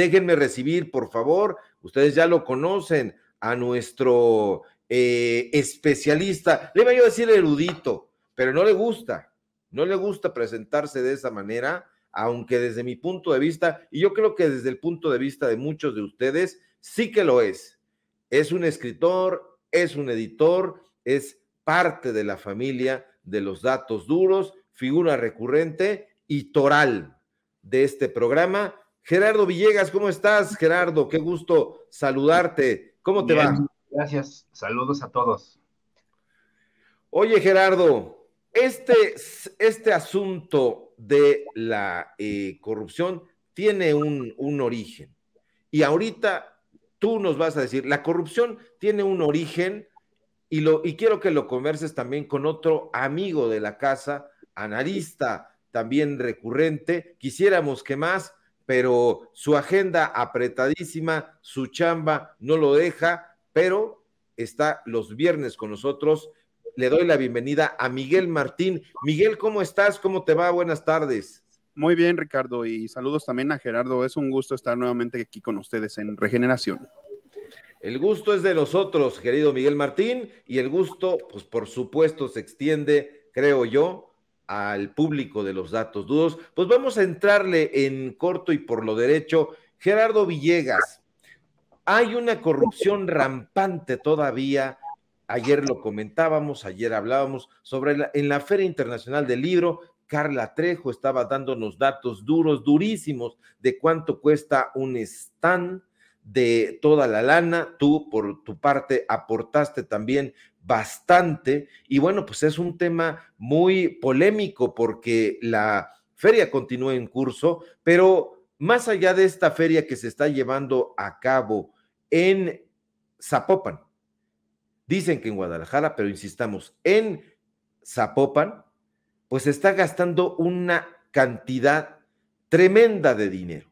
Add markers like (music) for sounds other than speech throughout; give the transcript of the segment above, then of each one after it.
déjenme recibir, por favor, ustedes ya lo conocen, a nuestro eh, especialista, le iba yo a decir erudito, pero no le gusta, no le gusta presentarse de esa manera, aunque desde mi punto de vista, y yo creo que desde el punto de vista de muchos de ustedes, sí que lo es. Es un escritor, es un editor, es parte de la familia de los datos duros, figura recurrente y toral de este programa Gerardo Villegas, ¿cómo estás, Gerardo? Qué gusto saludarte. ¿Cómo te va? Gracias, saludos a todos. Oye, Gerardo, este, este asunto de la eh, corrupción tiene un, origen. Y ahorita tú nos vas a decir, la corrupción tiene un origen y, lo, y quiero que lo converses también con otro amigo de la casa, analista, también recurrente. Quisiéramos que más pero su agenda apretadísima, su chamba no lo deja, pero está los viernes con nosotros. Le doy la bienvenida a Miguel Martín. Miguel, ¿cómo estás? ¿Cómo te va? Buenas tardes. Muy bien, Ricardo, y saludos también a Gerardo. Es un gusto estar nuevamente aquí con ustedes en Regeneración. El gusto es de nosotros, querido Miguel Martín, y el gusto, pues por supuesto, se extiende, creo yo, al público de los datos duros, pues vamos a entrarle en corto y por lo derecho. Gerardo Villegas, hay una corrupción rampante todavía. Ayer lo comentábamos, ayer hablábamos sobre la, en la Feria Internacional del Libro, Carla Trejo estaba dándonos datos duros, durísimos, de cuánto cuesta un stand, de toda la lana. Tú, por tu parte, aportaste también bastante. Y bueno, pues es un tema muy polémico porque la feria continúa en curso, pero más allá de esta feria que se está llevando a cabo en Zapopan, dicen que en Guadalajara, pero insistamos, en Zapopan, pues está gastando una cantidad tremenda de dinero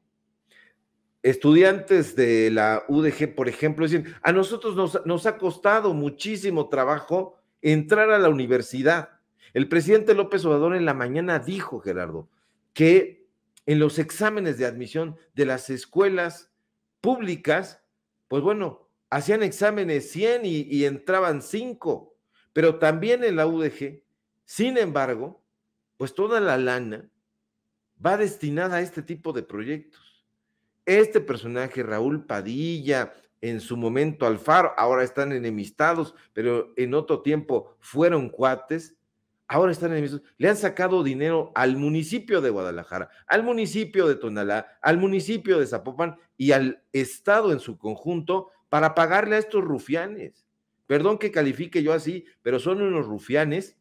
estudiantes de la UDG, por ejemplo, dicen, a nosotros nos, ha costado muchísimo trabajo entrar a la universidad. El presidente López Obrador en la mañana dijo, Gerardo, que en los exámenes de admisión de las escuelas públicas, pues bueno, hacían exámenes 100 y, y entraban 5, pero también en la UDG, sin embargo, pues toda la lana va destinada a este tipo de proyectos. Este personaje, Raúl Padilla, en su momento Alfaro, ahora están enemistados, pero en otro tiempo fueron cuates, ahora están enemistados. Le han sacado dinero al municipio de Guadalajara, al municipio de Tonalá, al municipio de Zapopan y al Estado en su conjunto para pagarle a estos rufianes. Perdón que califique yo así, pero son unos rufianes.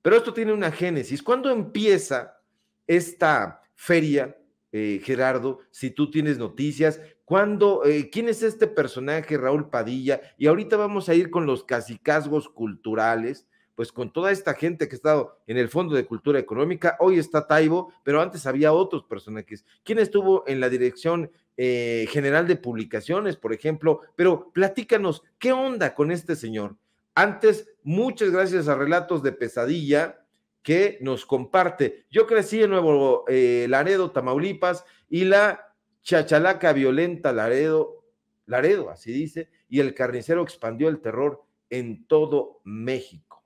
Pero esto tiene una génesis. ¿Cuándo empieza esta feria eh, Gerardo, si tú tienes noticias. cuando, eh, ¿Quién es este personaje, Raúl Padilla? Y ahorita vamos a ir con los casicazgos culturales, pues con toda esta gente que ha estado en el Fondo de Cultura Económica. Hoy está Taibo, pero antes había otros personajes. ¿Quién estuvo en la Dirección eh, General de Publicaciones, por ejemplo? Pero platícanos, ¿qué onda con este señor? Antes, muchas gracias a Relatos de Pesadilla, que nos comparte. Yo crecí en Nuevo eh, Laredo, Tamaulipas, y la chachalaca violenta Laredo, Laredo, así dice, y el carnicero expandió el terror en todo México.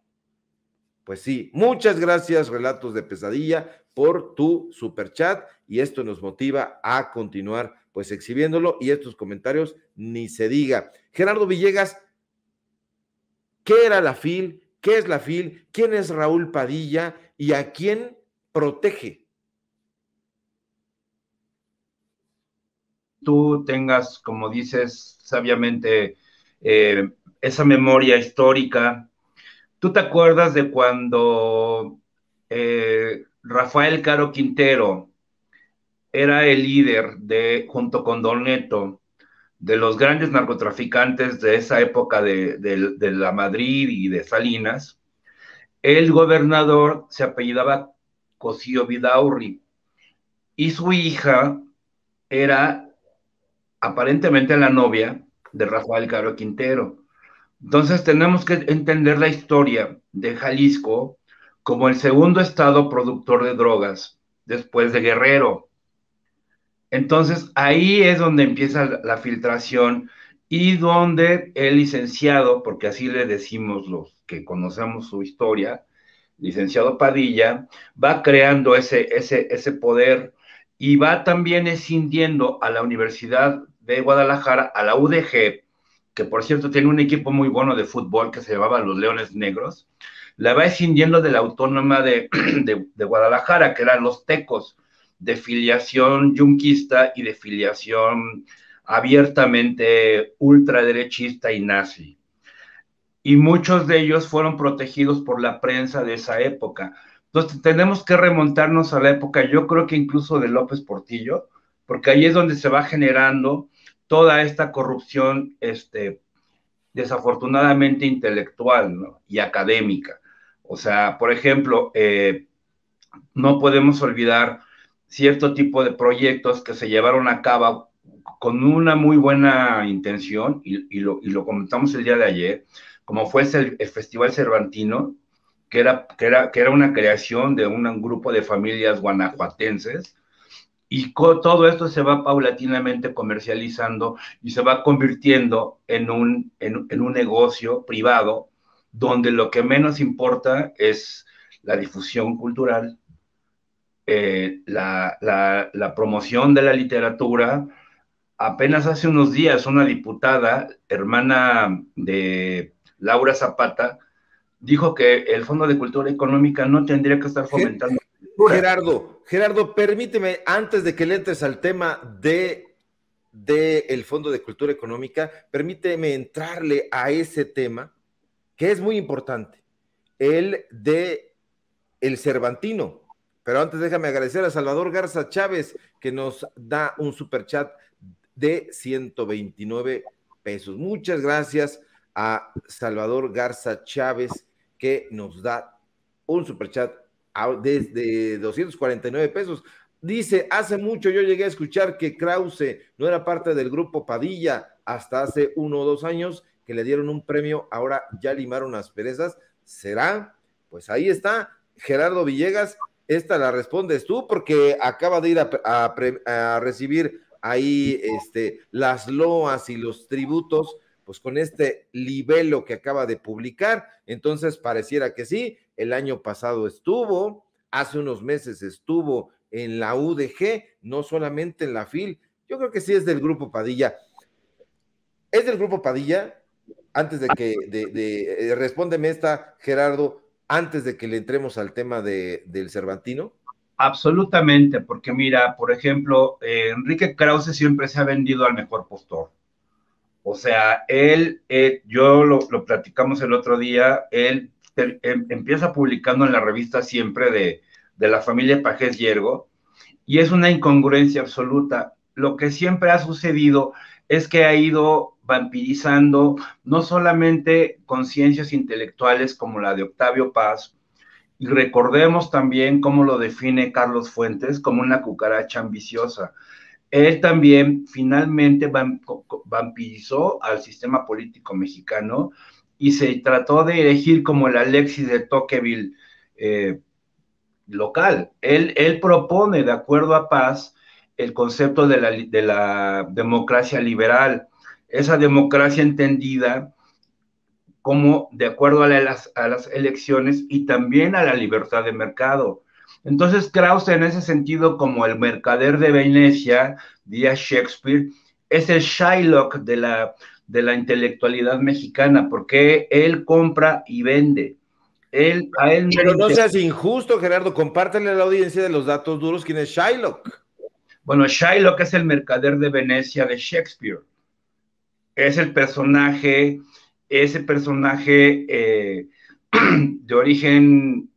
Pues sí, muchas gracias, Relatos de Pesadilla, por tu super chat, y esto nos motiva a continuar pues exhibiéndolo, y estos comentarios ni se diga. Gerardo Villegas, ¿qué era la FIL? qué es la FIL, quién es Raúl Padilla y a quién protege. Tú tengas, como dices sabiamente, eh, esa memoria histórica. ¿Tú te acuerdas de cuando eh, Rafael Caro Quintero era el líder de, junto con Don Neto, de los grandes narcotraficantes de esa época de, la Madrid y de Salinas, el gobernador se apellidaba Cosío Vidaurri y su hija era aparentemente la novia de Rafael Caro Quintero. Entonces tenemos que entender la historia de Jalisco como el segundo estado productor de drogas después de Guerrero. Entonces, ahí es donde empieza la filtración y donde el licenciado, porque así le decimos los que conocemos su historia, licenciado Padilla, va creando ese, ese, ese poder y va también escindiendo a la Universidad de Guadalajara, a la UDG, que por cierto tiene un equipo muy bueno de fútbol que se llamaba los Leones Negros, la va escindiendo de la Autónoma de, (clears throat) de Guadalajara, que eran los Tecos, de filiación yunquista y de filiación abiertamente ultraderechista y nazi. Y muchos de ellos fueron protegidos por la prensa de esa época. Entonces tenemos que remontarnos a la época, yo creo que incluso de López Portillo, porque ahí es donde se va generando toda esta corrupción, este, desafortunadamente intelectual y académica. O sea, por ejemplo, eh, no podemos olvidar cierto tipo de proyectos que se llevaron a cabo con una muy buena intención, y, lo, comentamos el día de ayer, como fue el, Festival Cervantino, que era, era, que era, una creación de un, grupo de familias guanajuatenses, y todo esto se va paulatinamente comercializando y se va convirtiendo en un, en un negocio privado donde lo que menos importa es la difusión cultural, eh, la, promoción de la literatura. Apenas hace unos días una diputada, hermana de Laura Zapata, dijo que el Fondo de Cultura Económica no tendría que estar fomentando. Gerardo, Gerardo, permíteme, antes de que le entres al tema de del Fondo de Cultura Económica, permíteme entrarle a ese tema que es muy importante, el de el Cervantino. Pero antes déjame agradecer a Salvador Garza Chávez que nos da un super chat de 129 pesos. Muchas gracias a Salvador Garza Chávez que nos da un super chat desde 249 pesos. Dice, hace mucho yo llegué a escuchar que Krause no era parte del grupo Padilla hasta hace uno o dos años que le dieron un premio, ahora ya limaron las perezas. ¿Será? Pues ahí está Gerardo Villegas, esta la respondes tú porque acaba de ir a, recibir ahí este, las loas y los tributos, pues con este libelo que acaba de publicar. Entonces, pareciera que sí, el año pasado estuvo, hace unos meses estuvo en la UDG, no solamente en la FIL. Yo creo que sí es del grupo Padilla. ¿Es del grupo Padilla? Antes de que de, eh, respóndeme esta, Gerardo, antes de que le entremos al tema de, del Cervantino? Absolutamente, porque mira, por ejemplo, eh, Enrique Krause siempre se ha vendido al mejor postor. O sea, él, eh, yo lo, platicamos el otro día, él em, empieza publicando en la revista siempre de, de la familia Pajés Yergo, y es una incongruencia absoluta. Lo que siempre ha sucedido es que ha ido vampirizando no solamente conciencias intelectuales como la de Octavio Paz, y recordemos también cómo lo define Carlos Fuentes como una cucaracha ambiciosa. Él también finalmente vampirizó al sistema político mexicano y se trató de elegir como el Alexis de Toqueville eh, local. Él, propone, de acuerdo a Paz, el concepto de la democracia liberal esa democracia entendida como de acuerdo a las, a las elecciones y también a la libertad de mercado. Entonces Kraus en ese sentido, como el mercader de Venecia, diría Shakespeare, es el Shylock de la, de la intelectualidad mexicana, porque él compra y vende. Él, Pero no seas injusto, Gerardo, compártale a la audiencia de los datos duros quién es Shylock. Bueno, Shylock es el mercader de Venecia de Shakespeare es el personaje, ese personaje eh, (clears throat) de origen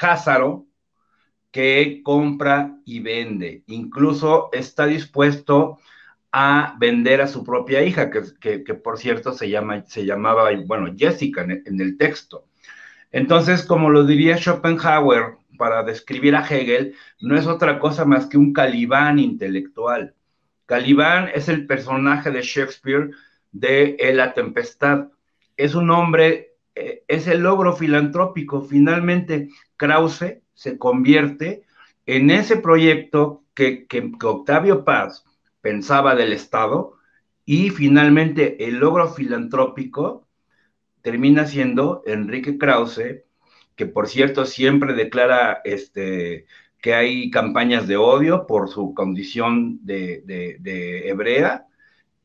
házaro que compra y vende. Incluso está dispuesto a vender a su propia hija, que, por cierto se, llama, se llamaba, bueno, Jessica en el texto. Entonces, como lo diría Schopenhauer para describir a Hegel, no es otra cosa más que un calibán intelectual. Calibán es el personaje de Shakespeare de e La Tempestad. Es un hombre, eh, es el logro filantrópico. Finalmente, Krause se convierte en ese proyecto que, que Octavio Paz pensaba del Estado y finalmente el logro filantrópico termina siendo Enrique Krause, que por cierto siempre declara este, que hay campañas de odio por su condición de, hebrea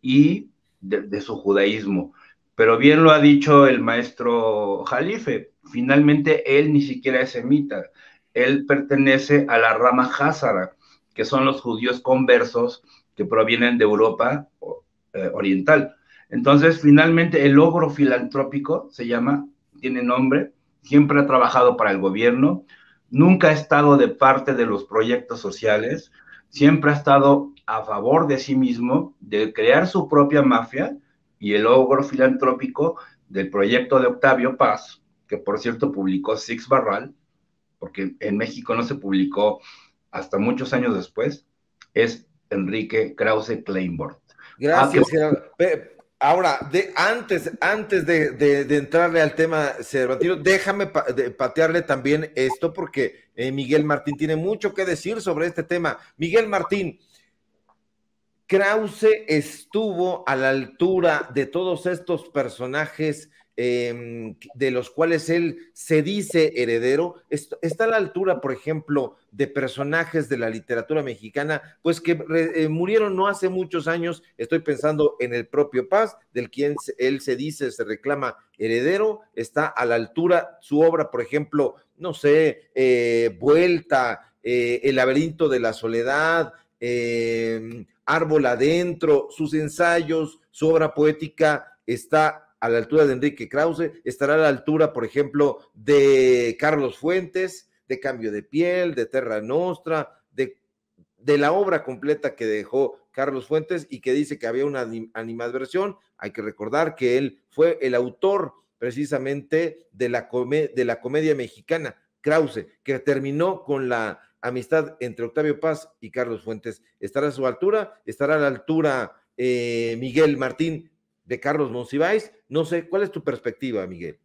y de, su judaísmo. Pero bien lo ha dicho el maestro Jalife, finalmente él ni siquiera es semita, él pertenece a la rama Hazara, que son los judíos conversos que provienen de Europa eh, Oriental. Entonces, finalmente, el logro filantrópico se llama, tiene nombre, siempre ha trabajado para el gobierno, nunca ha estado de parte de los proyectos sociales, siempre ha estado a favor de sí mismo, de crear su propia mafia y el logro filantrópico del proyecto de Octavio Paz, que por cierto publicó Six Barral, porque en México no se publicó hasta muchos años después, es Enrique Krause Kleinbord. Ah, Gracias, Ahora, antes, antes de, entrarle al tema Cervantino, déjame patearle también esto porque eh, Miguel Martín tiene mucho que decir sobre este tema. Miguel Martín, Krause estuvo a la altura de todos estos personajes Em, de los cuales él se dice heredero, está a la altura, por ejemplo, de personajes de la literatura mexicana, pues que eh, murieron no hace muchos años, estoy pensando en el propio Paz, del quien él se dice, se reclama heredero, está a la altura su obra, por ejemplo, no sé, eh, Vuelta, eh, El laberinto de la soledad, em, Árbol adentro, sus ensayos, su obra poética está a la altura de Enrique Krause, estará a la altura, por ejemplo, de Carlos Fuentes, de Cambio de Piel, de Terra Nostra, de, de la obra completa que dejó Carlos Fuentes y que dice que había una animadversión. Hay que recordar que él fue el autor precisamente de la, comedia mexicana, Krause, que terminó con la amistad entre Octavio Paz y Carlos Fuentes. ¿Estará a su altura? ¿Estará a la altura eh, Miguel Martín de Carlos Monsiváis. No sé, ¿cuál es tu perspectiva, Miguel?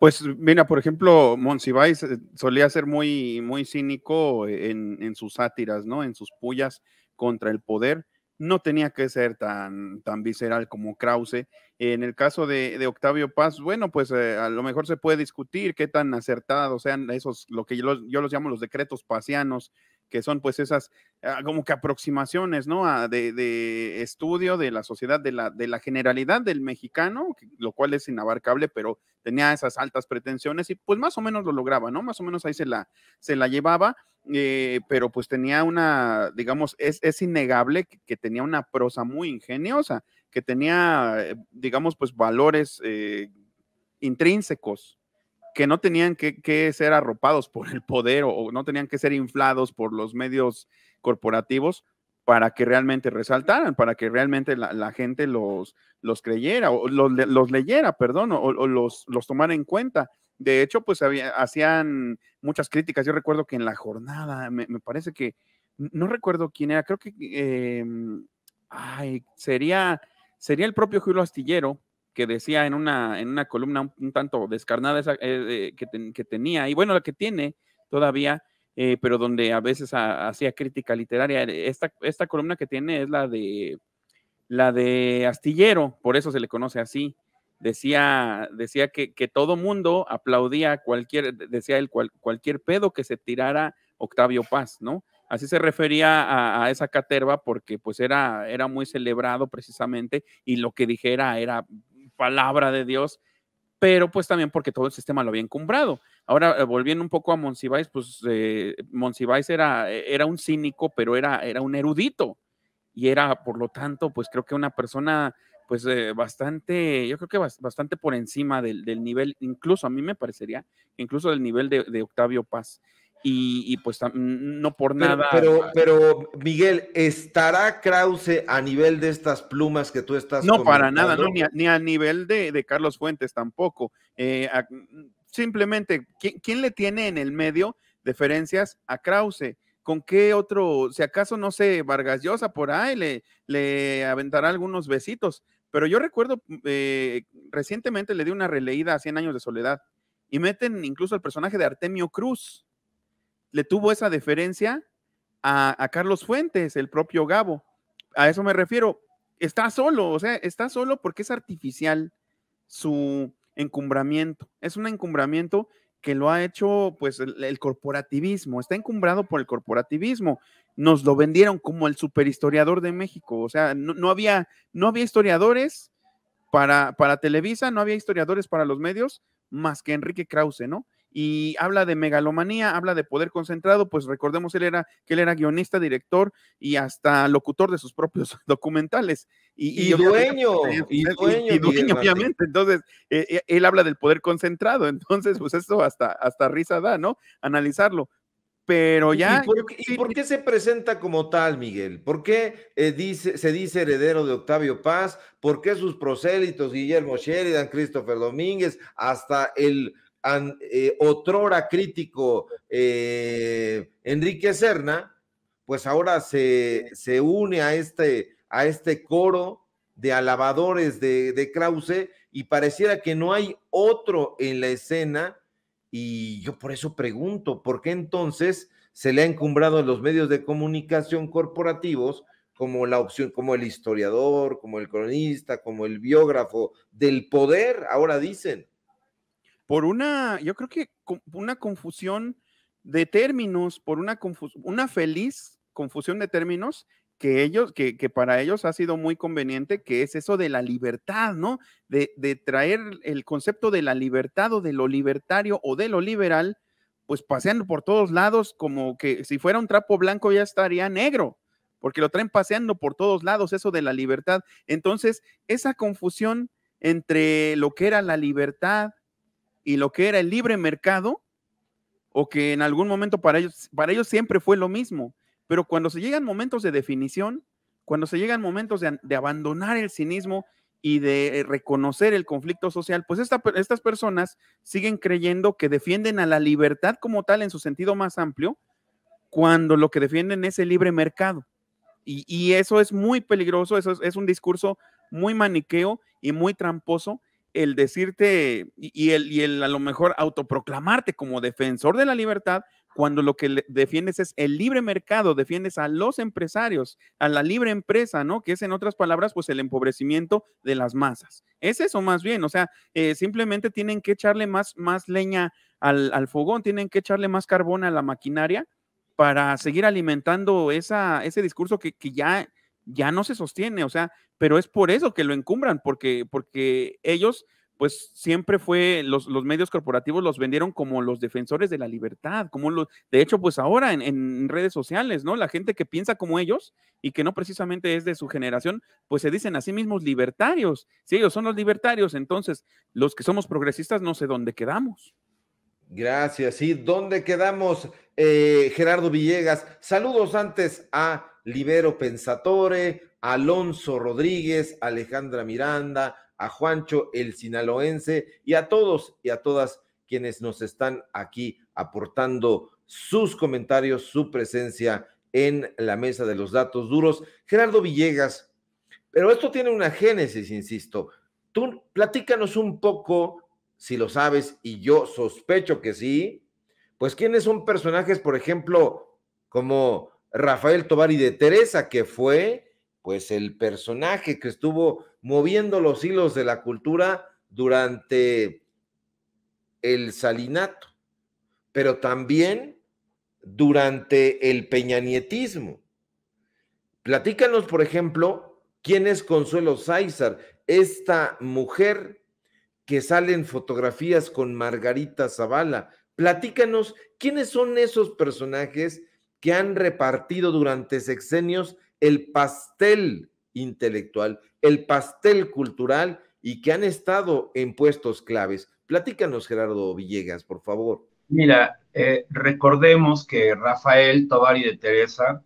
Pues mira, por ejemplo, Monsiváis eh, solía ser muy, muy cínico en, sus sátiras, ¿no? En sus pullas contra el poder. No tenía que ser tan, tan visceral como Krause. En el caso de, Octavio Paz, bueno, pues eh, a lo mejor se puede discutir qué tan acertados sean esos, lo que yo, yo los llamo los decretos pasianos, que son pues esas ah, como que aproximaciones, ¿no? A, ah, de, de, estudio de la sociedad, de la, de la generalidad del mexicano, lo cual es inabarcable, pero tenía esas altas pretensiones y pues más o menos lo lograba, ¿no? Más o menos ahí se la, se la llevaba, eh, pero pues tenía una, digamos, es, innegable que, tenía una prosa muy ingeniosa, que tenía, eh, digamos, pues valores eh, intrínsecos que no tenían que, ser arropados por el poder o, no tenían que ser inflados por los medios corporativos para que realmente resaltaran, para que realmente la, gente los, los creyera o los, leyera, perdón, o, los, los tomara en cuenta. De hecho, pues hacían muchas críticas. Yo recuerdo que en la jornada, me, parece que, no recuerdo quién era, creo que, em, sería, sería el propio Julio Astillero que decía en una, en una columna un, tanto descarnada esa, eh, eh, que, tenía, y bueno, la que tiene todavía, eh, pero donde a veces hacía crítica literaria. Esta, esta columna que tiene es la de, la de Astillero, por eso se le conoce así. Decía, decía que, todo mundo aplaudía cualquier, decía él, cualquier pedo que se tirara Octavio Paz, ¿no? así se refería a, esa caterva porque pues era, era muy celebrado precisamente y lo que dijera era palabra de Dios, pero pues también porque todo el sistema lo había encumbrado. Ahora, eh, volviendo un poco a Monsiváis, pues eh, era, eh, era un cínico, pero era, era un erudito y era, por lo tanto, pues creo que una persona pues eh, bastante, yo creo que bastante por encima del, nivel, incluso a mí me parecería, incluso del nivel de Octavio Paz. Y, pues no por nada. Pero, pero, Miguel, ¿estará Krause a nivel de estas plumas que tú estás? No, para nada, ni, a, nivel de, Carlos Fuentes tampoco. Eh, simplemente, ¿quién, le tiene en el medio diferencias a Krause? ¿Con qué otro, si acaso, no sé, Vargas Llosa por ahí le, le aventará algunos besitos? Pero yo recuerdo, mm, eh, recientemente le di una releída a 100 años de soledad y meten incluso el personaje de Artemio Cruz, le tuvo esa deferencia a, Carlos Fuentes, el propio Gabo. A eso me refiero. Está solo, o sea, está solo porque es artificial su encumbramiento. Es un encumbramiento que lo ha hecho pues el, corporativismo, está encumbrado por el corporativismo. Nos lo vendieron como el superhistoriador de México, o sea, no, había, no había historiadores para, para Televisa, no había historiadores para los medios más que Enrique Krause, ¿no? y habla de megalomanía, habla de poder concentrado, pues recordemos él era, que él era guionista, director y hasta locutor de sus propios (laughs) documentales. Pues, y, dueño, y, dueño, obviamente. Entonces, eh, eh, él habla del poder concentrado, (laughs) entonces, pues eso hasta, hasta risa da, ¿no? Analizarlo pero ya. ¿Y por, qué se presenta como tal, Miguel? ¿Por qué eh, dice, se dice heredero de Octavio Paz? ¿Por qué sus prosélitos, Guillermo Sheridan, Christopher Domínguez, hasta el eh, otrora crítico eh, Enrique Serna, pues ahora se, se, une a este, a este coro de alabadores de, Krause y pareciera que no hay otro en la escena. Y yo por eso pregunto, ¿por qué entonces se le ha encumbrado en los medios de comunicación corporativos como la opción, como el historiador, como el cronista, como el biógrafo del poder, ahora dicen por una, yo creo que una confusión de términos, por una, una feliz confusión de términos que ellos, que, para ellos ha sido muy conveniente, que es eso de la libertad, ¿no? De, de, traer el concepto de la libertad o de lo libertario o de lo liberal, pues paseando por todos lados, como que si fuera un trapo blanco ya estaría negro, porque lo traen paseando por todos lados, eso de la libertad. Entonces, esa confusión entre lo que era la libertad y lo que era el libre mercado, o que en algún momento para ellos, para ellos siempre fue lo mismo, pero cuando se llegan momentos de definición, cuando se llegan momentos de, abandonar el cinismo y de eh, reconocer el conflicto social, pues estas personas siguen creyendo que defienden a la libertad como tal en su sentido más amplio, cuando lo que defienden es el libre mercado. Y, eso es muy peligroso, eso es, un discurso muy maniqueo y muy tramposo el decirte y el, el a lo mejor autoproclamarte como defensor de la libertad cuando lo que defiendes es el libre mercado, defiendes a los empresarios, a la libre empresa, ¿no? Que es en otras palabras, pues el empobrecimiento de las masas. Es eso más bien, o sea, eh, simplemente tienen que echarle más, más leña al, fogón, tienen que echarle más carbón a la maquinaria para seguir alimentando esa, ese discurso que, que ya ya no se sostiene, o sea, pero es por eso que lo encumbran, porque, porque ellos, pues siempre fue, los, los medios corporativos los vendieron como los defensores de la libertad, como los, de hecho, pues ahora en, en, redes sociales, ¿no? La gente que piensa como ellos y que no precisamente es de su generación, pues se dicen a sí mismos libertarios. Si ellos son los libertarios, entonces los que somos progresistas no sé dónde quedamos. Gracias. ¿Y dónde quedamos, eh, Gerardo Villegas? Saludos antes a Libero Pensatore, Alonso Rodríguez, Alejandra Miranda, a Juancho el Sinaloense y a todos y a todas quienes nos están aquí aportando sus comentarios, su presencia en la mesa de los datos duros. Gerardo Villegas, pero esto tiene una génesis, insisto. Tú platícanos un poco si lo sabes, y yo sospecho que sí, pues quiénes son personajes, por ejemplo, como Rafael Tobar de Teresa, que fue pues el personaje que estuvo moviendo los hilos de la cultura durante el salinato, pero también durante el peñanietismo. Platícanos, por ejemplo, quién es Consuelo Sáizar, esta mujer que salen fotografías con Margarita Zavala. Platícanos, ¿quiénes son esos personajes que han repartido durante sexenios el pastel intelectual, el pastel cultural y que han estado en puestos claves? Platícanos, Gerardo Villegas, por favor. Mira, eh, recordemos que Rafael Tovari de Teresa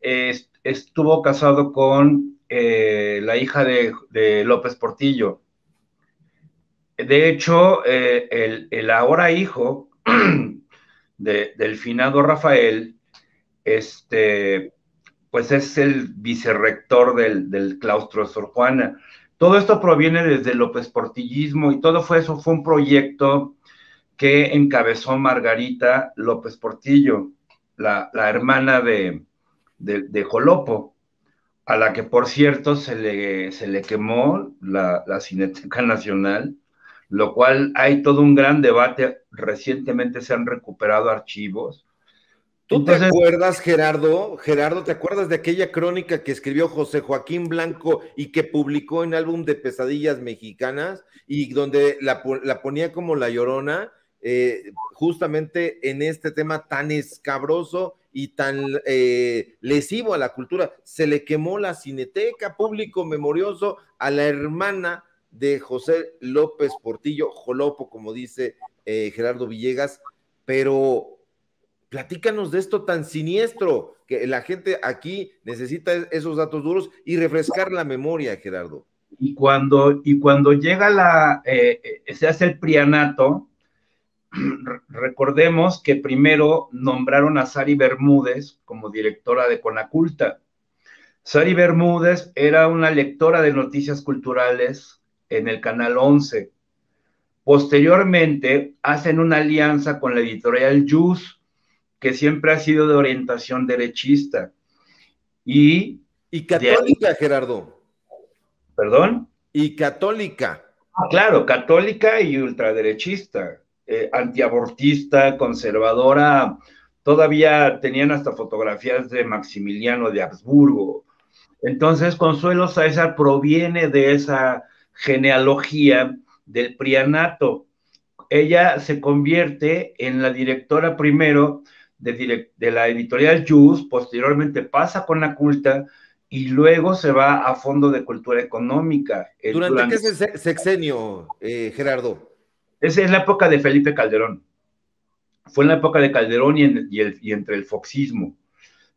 estuvo casado con eh, la hija de López Portillo de hecho, eh, el, ahora hijo (clears throat) de, del finado Rafael, este, pues es el vicerrector del, claustro de Sor Juana. Todo esto proviene desde López Portillismo y todo fue eso, fue un proyecto que encabezó Margarita López Portillo, la, hermana de, de, Jolopo, a la que por cierto se le, se le quemó la, la Cineteca Nacional lo cual hay todo un gran debate. Recientemente se han recuperado archivos. ¿Tú te acuerdas, Gerardo? Gerardo, ¿te acuerdas de aquella crónica que escribió José Joaquín Blanco y que publicó en álbum de pesadillas mexicanas y donde la, ponía como la llorona, eh, justamente en este tema tan escabroso y tan eh, lesivo a la cultura? Se le quemó la cineteca, público memorioso, a la hermana de José López Portillo, Jolopo, como dice eh, Gerardo Villegas, pero platícanos de esto tan siniestro, que la gente aquí necesita esos datos duros y refrescar la memoria, Gerardo. Y cuando, y cuando llega la, eh, eh, se hace el prianato, recordemos que primero nombraron a Sari Bermúdez como directora de Conaculta. Sari Bermúdez era una lectora de noticias culturales en el canal 11. Posteriormente hacen una alianza con la editorial Jus, que siempre ha sido de orientación derechista. Y, y católica, Gerardo. ¿Perdón? Y católica. Ah, claro, católica y ultraderechista, eh, antiabortista, conservadora. Todavía tenían hasta fotografías de Maximiliano de Habsburgo. Entonces, Consuelo César proviene de esa genealogía del Prianato. Ella se convierte en la directora primero de, la editorial Jus, posteriormente pasa con la culta y luego se va a Fondo de Cultura Económica. ¿Durante, qué sexenio, eh, Gerardo? Esa es la época de Felipe Calderón. Fue en la época de Calderón y entre el foxismo.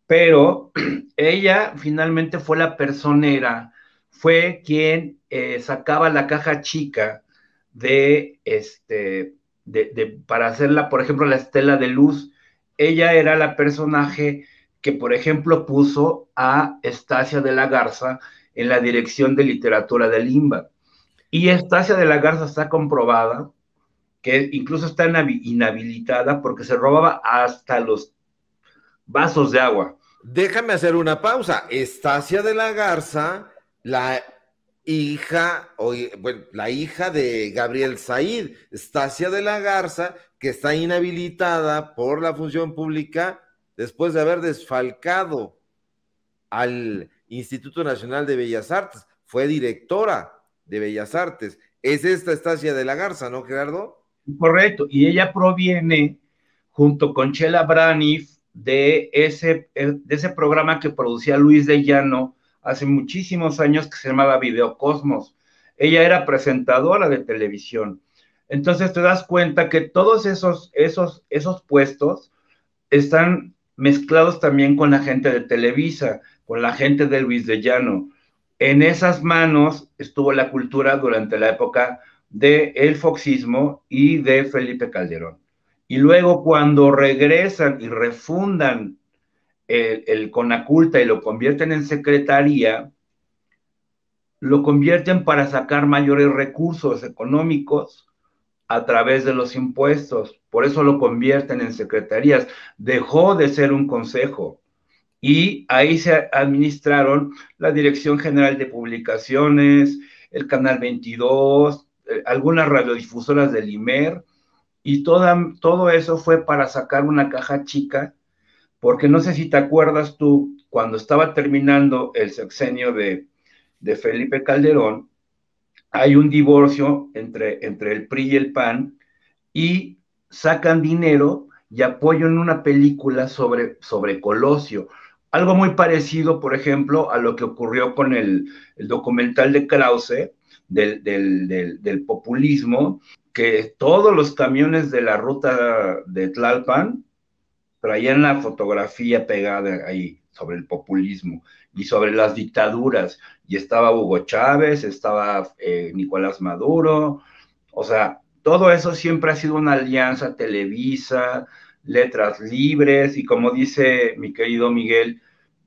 Pero (clears throat) ella finalmente fue la personera fue quien eh, sacaba la caja chica de este de, para hacerla, por ejemplo, la estela de luz. Ella era la personaje que, por ejemplo, puso a Estacia de la Garza en la dirección de literatura de Limba. Y Estacia de la Garza está comprobada, que incluso está inhabilitada porque se robaba hasta los vasos de agua. Déjame hacer una pausa. Estacia de la Garza la hija, o, bueno, la hija de Gabriel Said, Estacia de la Garza, que está inhabilitada por la función pública después de haber desfalcado al Instituto Nacional de Bellas Artes. Fue directora de Bellas Artes. Es esta Estacia de la Garza, ¿no, Gerardo? Correcto. Y ella proviene, junto con Chela Braniff, de ese, de ese programa que producía Luis de Llano, hace muchísimos años que se llamaba Videocosmos. Ella era presentadora de televisión. Entonces te das cuenta que todos esos, esos, esos puestos están mezclados también con la gente de Televisa, con la gente de Luis de Llano. En esas manos estuvo la cultura durante la época de el foxismo y de Felipe Calderón. Y luego cuando regresan y refundan el, Conaculta y lo convierten en secretaría, lo convierten para sacar mayores recursos económicos a través de los impuestos. Por eso lo convierten en secretarías. Dejó de ser un consejo. Y ahí se administraron la Dirección General de Publicaciones, el Canal 22, eh, algunas radiodifusoras del IMER, y toda, todo eso fue para sacar una caja chica porque no sé si te acuerdas tú, cuando estaba terminando el sexenio de, Felipe Calderón, hay un divorcio entre, entre el PRI y el PAN y sacan dinero y apoyo en una película sobre, sobre Colosio. Algo muy parecido, por ejemplo, a lo que ocurrió con el, documental de Krause, del, populismo, que todos los camiones de la ruta de Tlalpan traían la fotografía pegada ahí sobre el populismo y sobre las dictaduras. Y estaba Hugo Chávez, estaba eh, Nicolás Maduro, o sea, todo eso siempre ha sido una alianza Televisa, letras libres y como dice mi querido Miguel,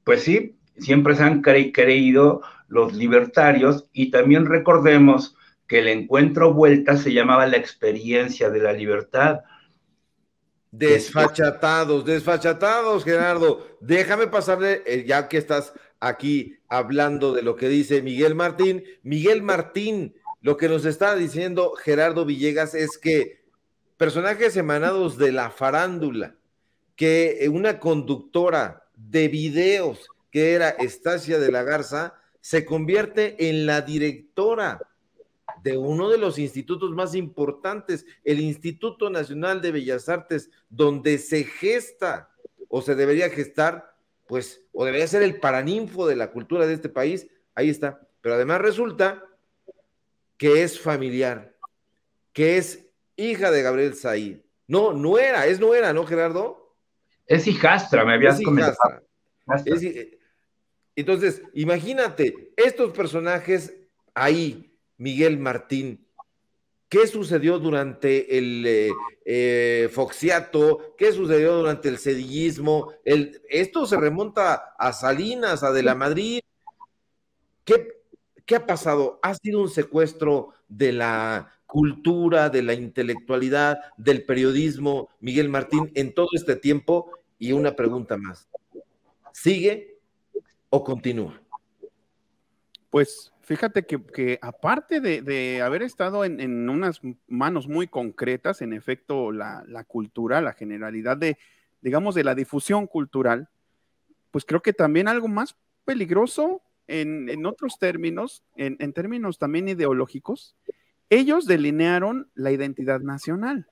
pues sí, siempre se han creído los libertarios y también recordemos que el encuentro vuelta se llamaba la experiencia de la libertad pues desfachatados, desfachatados, Gerardo. Déjame pasarle, eh, ya que estás aquí hablando de lo que dice Miguel Martín. Miguel Martín, lo que nos está diciendo Gerardo Villegas es que personajes emanados de la farándula, que eh, una conductora de videos que era Estacia de la Garza, se convierte en la directora de uno de los institutos más importantes, el Instituto Nacional de Bellas Artes, donde se gesta o se debería gestar, pues, o debería ser el paraninfo de la cultura de este país, ahí está. Pero además resulta que es familiar, que es hija de Gabriel Said. No, no era, es no era, ¿no, Gerardo? Es hijastra, me habías comentado. entonces, imagínate, estos personajes ahí, Miguel Martín. ¿Qué sucedió durante el eh, eh, foxiato? ¿Qué sucedió durante el sedillismo? esto se remonta a Salinas, a De la Madrid. ¿Qué ha pasado? ¿Ha sido un secuestro de la cultura, de la intelectualidad, del periodismo, Miguel Martín, en todo este tiempo? Y una pregunta más. ¿Sigue o continúa? Pues Fíjate que, aparte de, haber estado en, unas manos muy concretas, en efecto, la, cultura, la generalidad de, digamos, de la difusión cultural, pues creo que también algo más peligroso en, otros términos, en, en, términos también ideológicos, ellos delinearon la identidad nacional.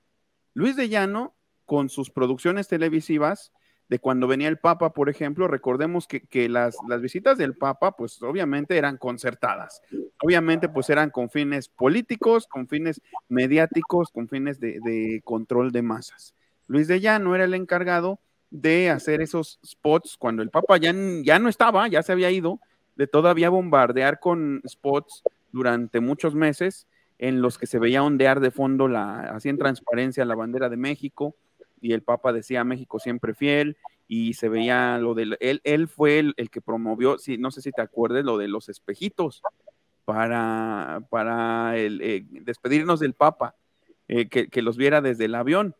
Luis de Llano, con sus producciones televisivas, de cuando venía el Papa, por ejemplo, recordemos que, las, visitas del Papa, pues obviamente eran concertadas, obviamente pues eran con fines políticos, con fines mediáticos, con fines de, control de masas. Luis de Llano era el encargado de hacer esos spots cuando el Papa ya, ya no estaba, ya se había ido, de todavía bombardear con spots durante muchos meses en los que se veía ondear de fondo la, así en transparencia la bandera de México, y el Papa decía México siempre fiel y se veía lo del él, él fue el, que promovió, sí, no sé si te acuerdes, lo de los espejitos para, para eh, despedirnos del Papa, eh, que, los viera desde el avión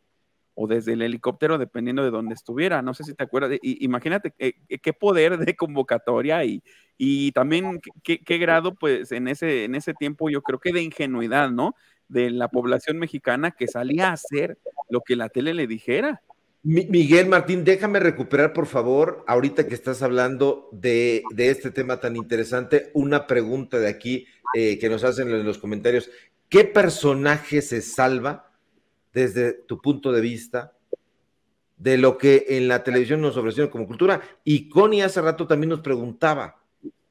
o desde el helicóptero, dependiendo de dónde estuviera. No sé si te acuerdas. imagínate eh, qué poder de convocatoria y, y también qué, qué, grado, pues, en ese, en ese tiempo yo creo que de ingenuidad, ¿no? de la población mexicana que salía a hacer lo que la tele le dijera. Miguel Martín, déjame recuperar, por favor, ahorita que estás hablando de, este tema tan interesante, una pregunta de aquí eh, que nos hacen en los comentarios. ¿Qué personaje se salva desde tu punto de vista de lo que en la televisión nos ofrecieron como cultura? Y Connie hace rato también nos preguntaba,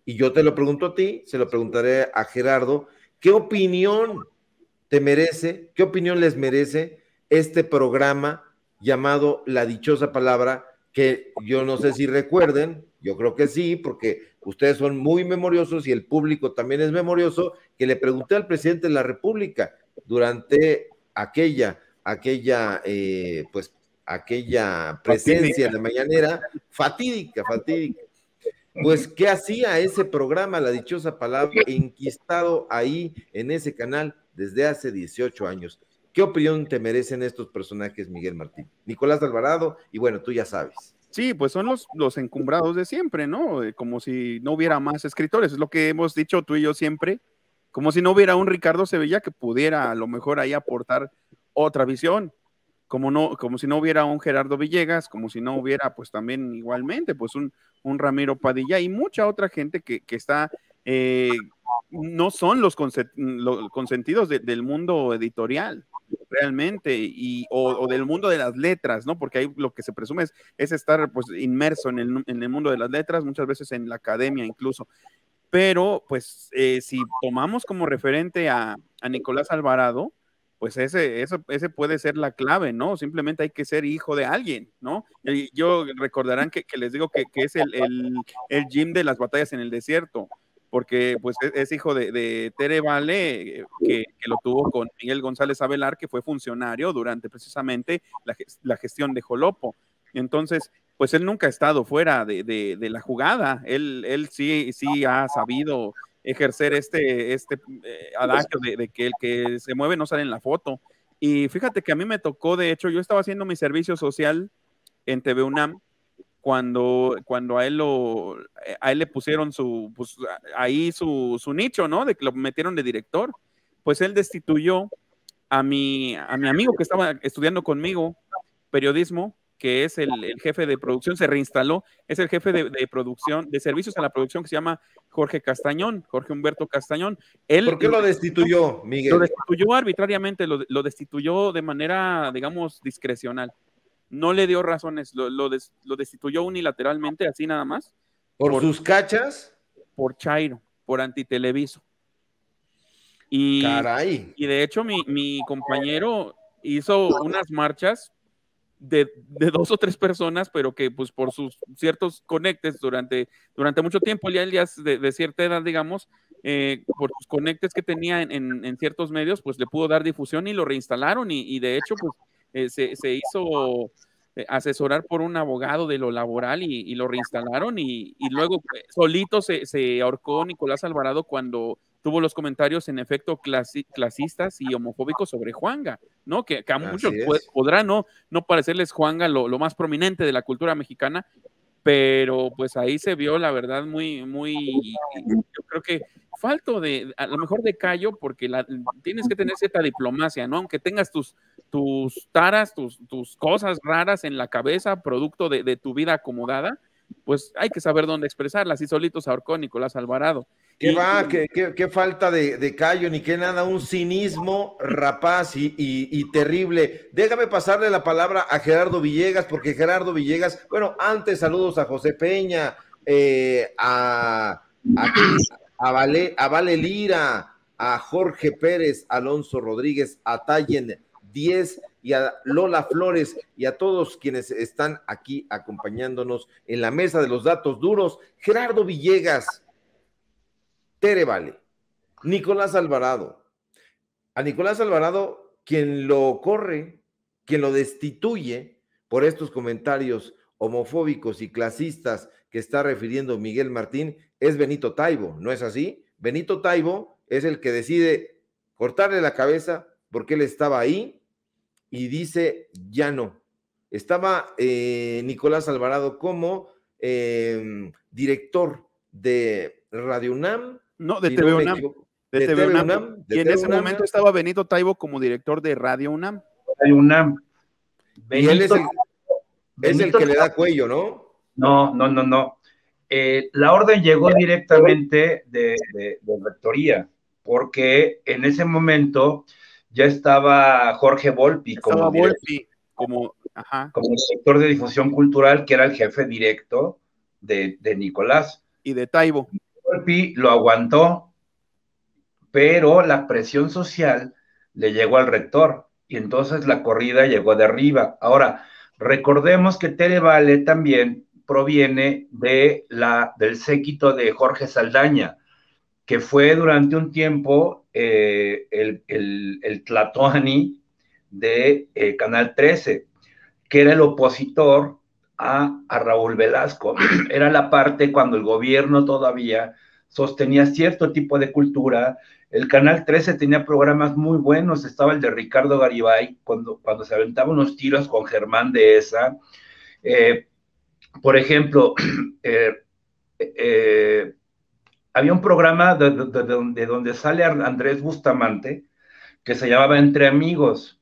y yo te lo pregunto a ti, se lo preguntaré a Gerardo, ¿qué opinión te merece, qué opinión les merece este programa llamado La Dichosa Palabra, que yo no sé si recuerden, yo creo que sí, porque ustedes son muy memoriosos y el público también es memorioso, que le pregunté al presidente de la República durante aquella, aquella, eh, pues, aquella presencia de mañanera fatídica, fatídica pues qué hacía ese programa, la dichosa palabra, enquistado ahí en ese canal desde hace 18 años. ¿Qué opinión te merecen estos personajes, Miguel Martín? Nicolás Alvarado, y bueno, tú ya sabes. Sí, pues son los, los encumbrados de siempre, ¿no? Como si no hubiera más escritores, es lo que hemos dicho tú y yo siempre, como si no hubiera un Ricardo Sevilla que pudiera a lo mejor ahí aportar otra visión como no, como si no hubiera un Gerardo Villegas, como si no hubiera, pues también igualmente, pues un, Ramiro Padilla y mucha otra gente que, está, eh, no son los, consentidos del mundo editorial realmente y o, del mundo de las letras, ¿no? Porque ahí lo que se presume es, estar pues inmerso en el, mundo de las letras, muchas veces en la academia incluso pero pues eh, si tomamos como referente a, Nicolás Alvarado, pues ese, ese puede ser la clave, ¿no? Simplemente hay que ser hijo de alguien, ¿no? Y yo recordarán que, les digo que, es el, el, gym de las batallas en el desierto, porque pues e, es, hijo de, de, Tere Vale, eh, que, lo tuvo con Miguel González Abelar, que fue funcionario durante precisamente la, gestión de Jolopo. Entonces, pues él nunca ha estado fuera de, la jugada, él, sí, sí ha sabido ejercer este, este eh, adagio pues de, que el que se mueve no sale en la foto. Y fíjate que a mí me tocó, de hecho, yo estaba haciendo mi servicio social en TV cuando, cuando eh, a, él le pusieron su, pues, ahí su, nicho, ¿no? De que lo metieron de director. Pues él destituyó a mi, a mi amigo que estaba estudiando conmigo periodismo que es el, jefe de producción, se reinstaló, es el jefe de, producción, de servicios a la producción que se llama Jorge Castañón, Jorge Humberto Castañón. ¿Por qué lo destituyó, Miguel? Lo destituyó arbitrariamente, lo, destituyó de manera, digamos, discrecional. No le dio razones, lo, lo, destituyó unilateralmente, así nada más. ¿Por, sus cachas? Por Chairo, por antiteleviso. Y, y de hecho mi, mi compañero hizo unas marchas de, dos o tres personas, pero que pues por sus ciertos conectes durante, durante mucho tiempo, ya, ya de, de cierta edad, digamos, eh, por sus conectes que tenía en, en, ciertos medios, pues le pudo dar difusión y lo reinstalaron y, de hecho pues eh, se, hizo eh, asesorar por un abogado de lo laboral y, lo reinstalaron y, y luego solito se, se ahorcó Nicolás Alvarado cuando tuvo los comentarios en efecto clasistas y homofóbicos sobre Juanga, ¿no? Que, a muchos podrá no, no parecerles Juanga lo, más prominente de la cultura mexicana, pero pues ahí se vio la verdad muy, muy, yo creo que falto de, a lo mejor de callo, porque la, tienes que tener cierta diplomacia, ¿no? Aunque tengas tus, tus taras, tus, tus cosas raras en la cabeza, producto de, tu vida acomodada, pues hay que saber dónde expresarlas y solitos ahorcó Nicolás Alvarado. ¿Qué va? falta de, callo? Ni qué nada, un cinismo rapaz y, terrible. Déjame pasarle la palabra a Gerardo Villegas, porque Gerardo Villegas, bueno, antes saludos a José Peña, eh, a, a, vale, a Vale Lira, a Jorge Pérez, Alonso Rodríguez, a Tallen 10 y a Lola Flores y a todos quienes están aquí acompañándonos en la mesa de los datos duros. Gerardo Villegas, Tere Vale, Nicolás Alvarado. A Nicolás Alvarado, quien lo corre, quien lo destituye por estos comentarios homofóbicos y clasistas que está refiriendo Miguel Martín, es Benito Taibo, ¿no es así? Benito Taibo es el que decide cortarle la cabeza porque él estaba ahí y dice, ya no. Estaba eh, Nicolás Alvarado como em, director de Radio UNAM, no, de TV UNAM. de, TV, UNAM. y en ese momento estaba Benito Taibo como director de Radio UNAM. UNAM. él es el, que le da cuello, ¿no? No, no, no, no. Eh, la orden llegó directamente de, de, rectoría, porque en ese momento ya estaba Jorge Volpi como, director, como, como de difusión cultural, que era el jefe directo de, de Nicolás. Y de Taibo lo aguantó, pero la presión social le llegó al rector y entonces la corrida llegó de arriba. Ahora, recordemos que Tere también proviene de la, del séquito de Jorge Saldaña, que fue durante un tiempo eh, el, el, el, Tlatoani de eh, Canal 13, que era el opositor a, Raúl Velasco. (clears throat) Era la parte cuando el gobierno todavía sostenía cierto tipo de cultura. El Canal 13 tenía programas muy buenos, estaba el de Ricardo Garibay, cuando, cuando se aventaban unos tiros con Germán de esa. Eh, por ejemplo, (clears throat) eh, eh, había un programa de, donde sale Andrés Bustamante que se llamaba Entre Amigos,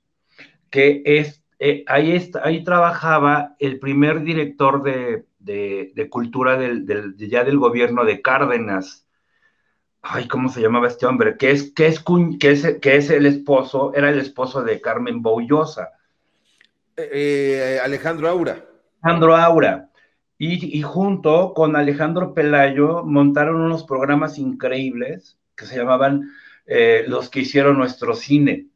que es eh, ahí, ahí trabajaba el primer director de, cultura del, ya del gobierno de Cárdenas. Ay, ¿cómo se llamaba este hombre? Que es, que que es, el esposo, era el esposo de Carmen Boullosa. Eh, eh, Alejandro Aura. Alejandro Aura. Y, junto con Alejandro Pelayo montaron unos programas increíbles que se llamaban Los que hicieron nuestro cine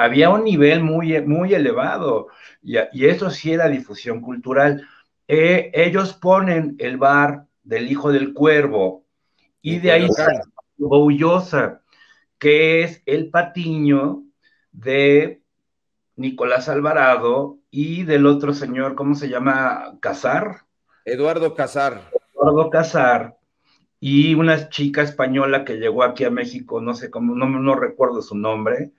había un nivel muy, muy elevado y, eso sí era difusión cultural. Eh, ellos ponen el bar del Hijo del Cuervo y de ahí sale Boullosa, que es el patiño de Nicolás Alvarado y del otro señor, ¿cómo se llama? Casar. Eduardo Casar. Eduardo Casar y una chica española que llegó aquí a México, no sé cómo, no recuerdo su nombre,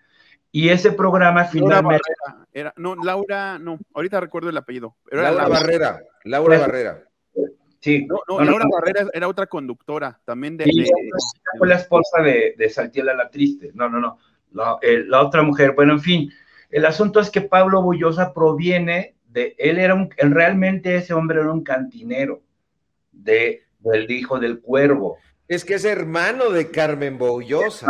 y ese programa finalmente. era, no, Laura, no, ahorita recuerdo el apellido. Era Laura, Barrera. Laura Barrera. Sí. No, Laura Barrera era otra conductora también de. fue la esposa de, de Saltiela la Triste. No, no, no. La, otra mujer. Bueno, en fin. El asunto es que Pablo Bullosa proviene de. Él era un. realmente ese hombre era un cantinero. De, del hijo del cuervo. Es que es hermano de Carmen Bollosa.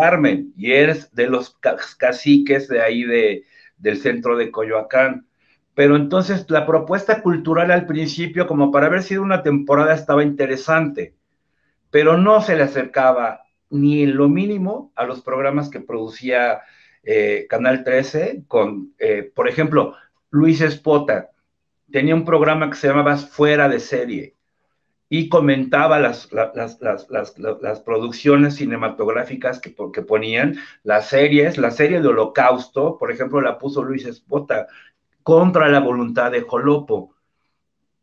Carmen, y es de los caciques de ahí de, del centro de Coyoacán. Pero entonces la propuesta cultural al principio, como para haber sido una temporada, estaba interesante, pero no se le acercaba ni en lo mínimo a los programas que producía eh, Canal 13 con, eh, por ejemplo, Luis Espota. Tenía un programa que se llamaba Fuera de Serie y comentaba las, las, producciones cinematográficas que, que, ponían, las series, la serie de Holocausto, por ejemplo, la puso Luis Espota, contra la voluntad de Jolopo,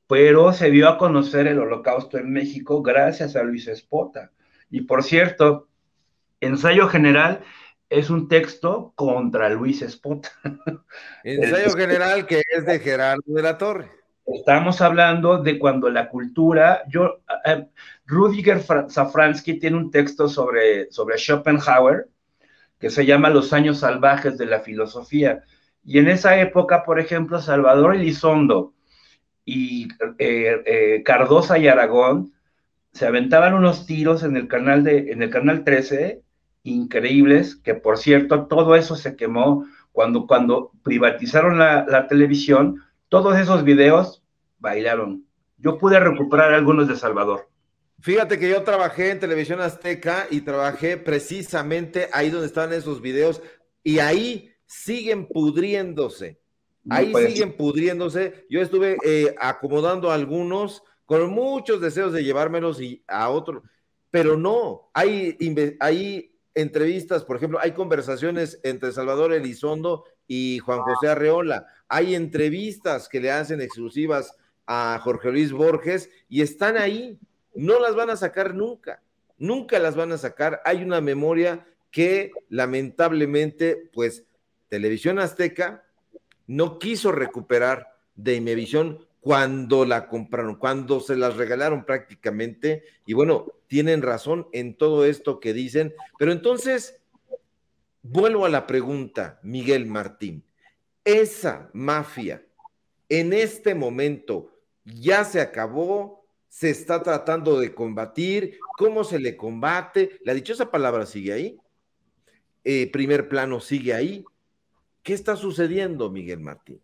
pero se dio a conocer el Holocausto en México gracias a Luis Espota. Y por cierto, Ensayo General es un texto contra Luis Espota. Ensayo (laughs) General que es de Gerardo de la Torre. Estamos hablando de cuando la cultura, yo, eh, Rudiger Safransky tiene un texto sobre, sobre Schopenhauer que se llama Los años salvajes de la filosofía. Y en esa época, por ejemplo, Salvador Elizondo y eh, eh Cardosa y Aragón se aventaban unos tiros en el canal de en el canal 13 increíbles que por cierto todo eso se quemó cuando cuando privatizaron la, la televisión todos esos videos bailaron. Yo pude recuperar algunos de Salvador. Fíjate que yo trabajé en Televisión Azteca y trabajé precisamente ahí donde estaban esos videos y ahí siguen pudriéndose. Ahí siguen pudriéndose. Yo estuve eh, acomodando algunos con muchos deseos de llevármelos y a otro, pero no, hay, hay entrevistas, por ejemplo, hay conversaciones entre Salvador Elizondo y Juan ah. José Arreola, hay entrevistas que le hacen exclusivas a Jorge Luis Borges y están ahí, no las van a sacar nunca, nunca las van a sacar. Hay una memoria que lamentablemente, pues Televisión Azteca no quiso recuperar de Imevisión cuando la compraron, cuando se las regalaron prácticamente. Y bueno, tienen razón en todo esto que dicen. Pero entonces, vuelvo a la pregunta, Miguel Martín. Esa mafia en este momento ya se acabó, se está tratando de combatir, cómo se le combate, la dichosa palabra sigue ahí, eh, primer plano sigue ahí. ¿Qué está sucediendo, Miguel Martín?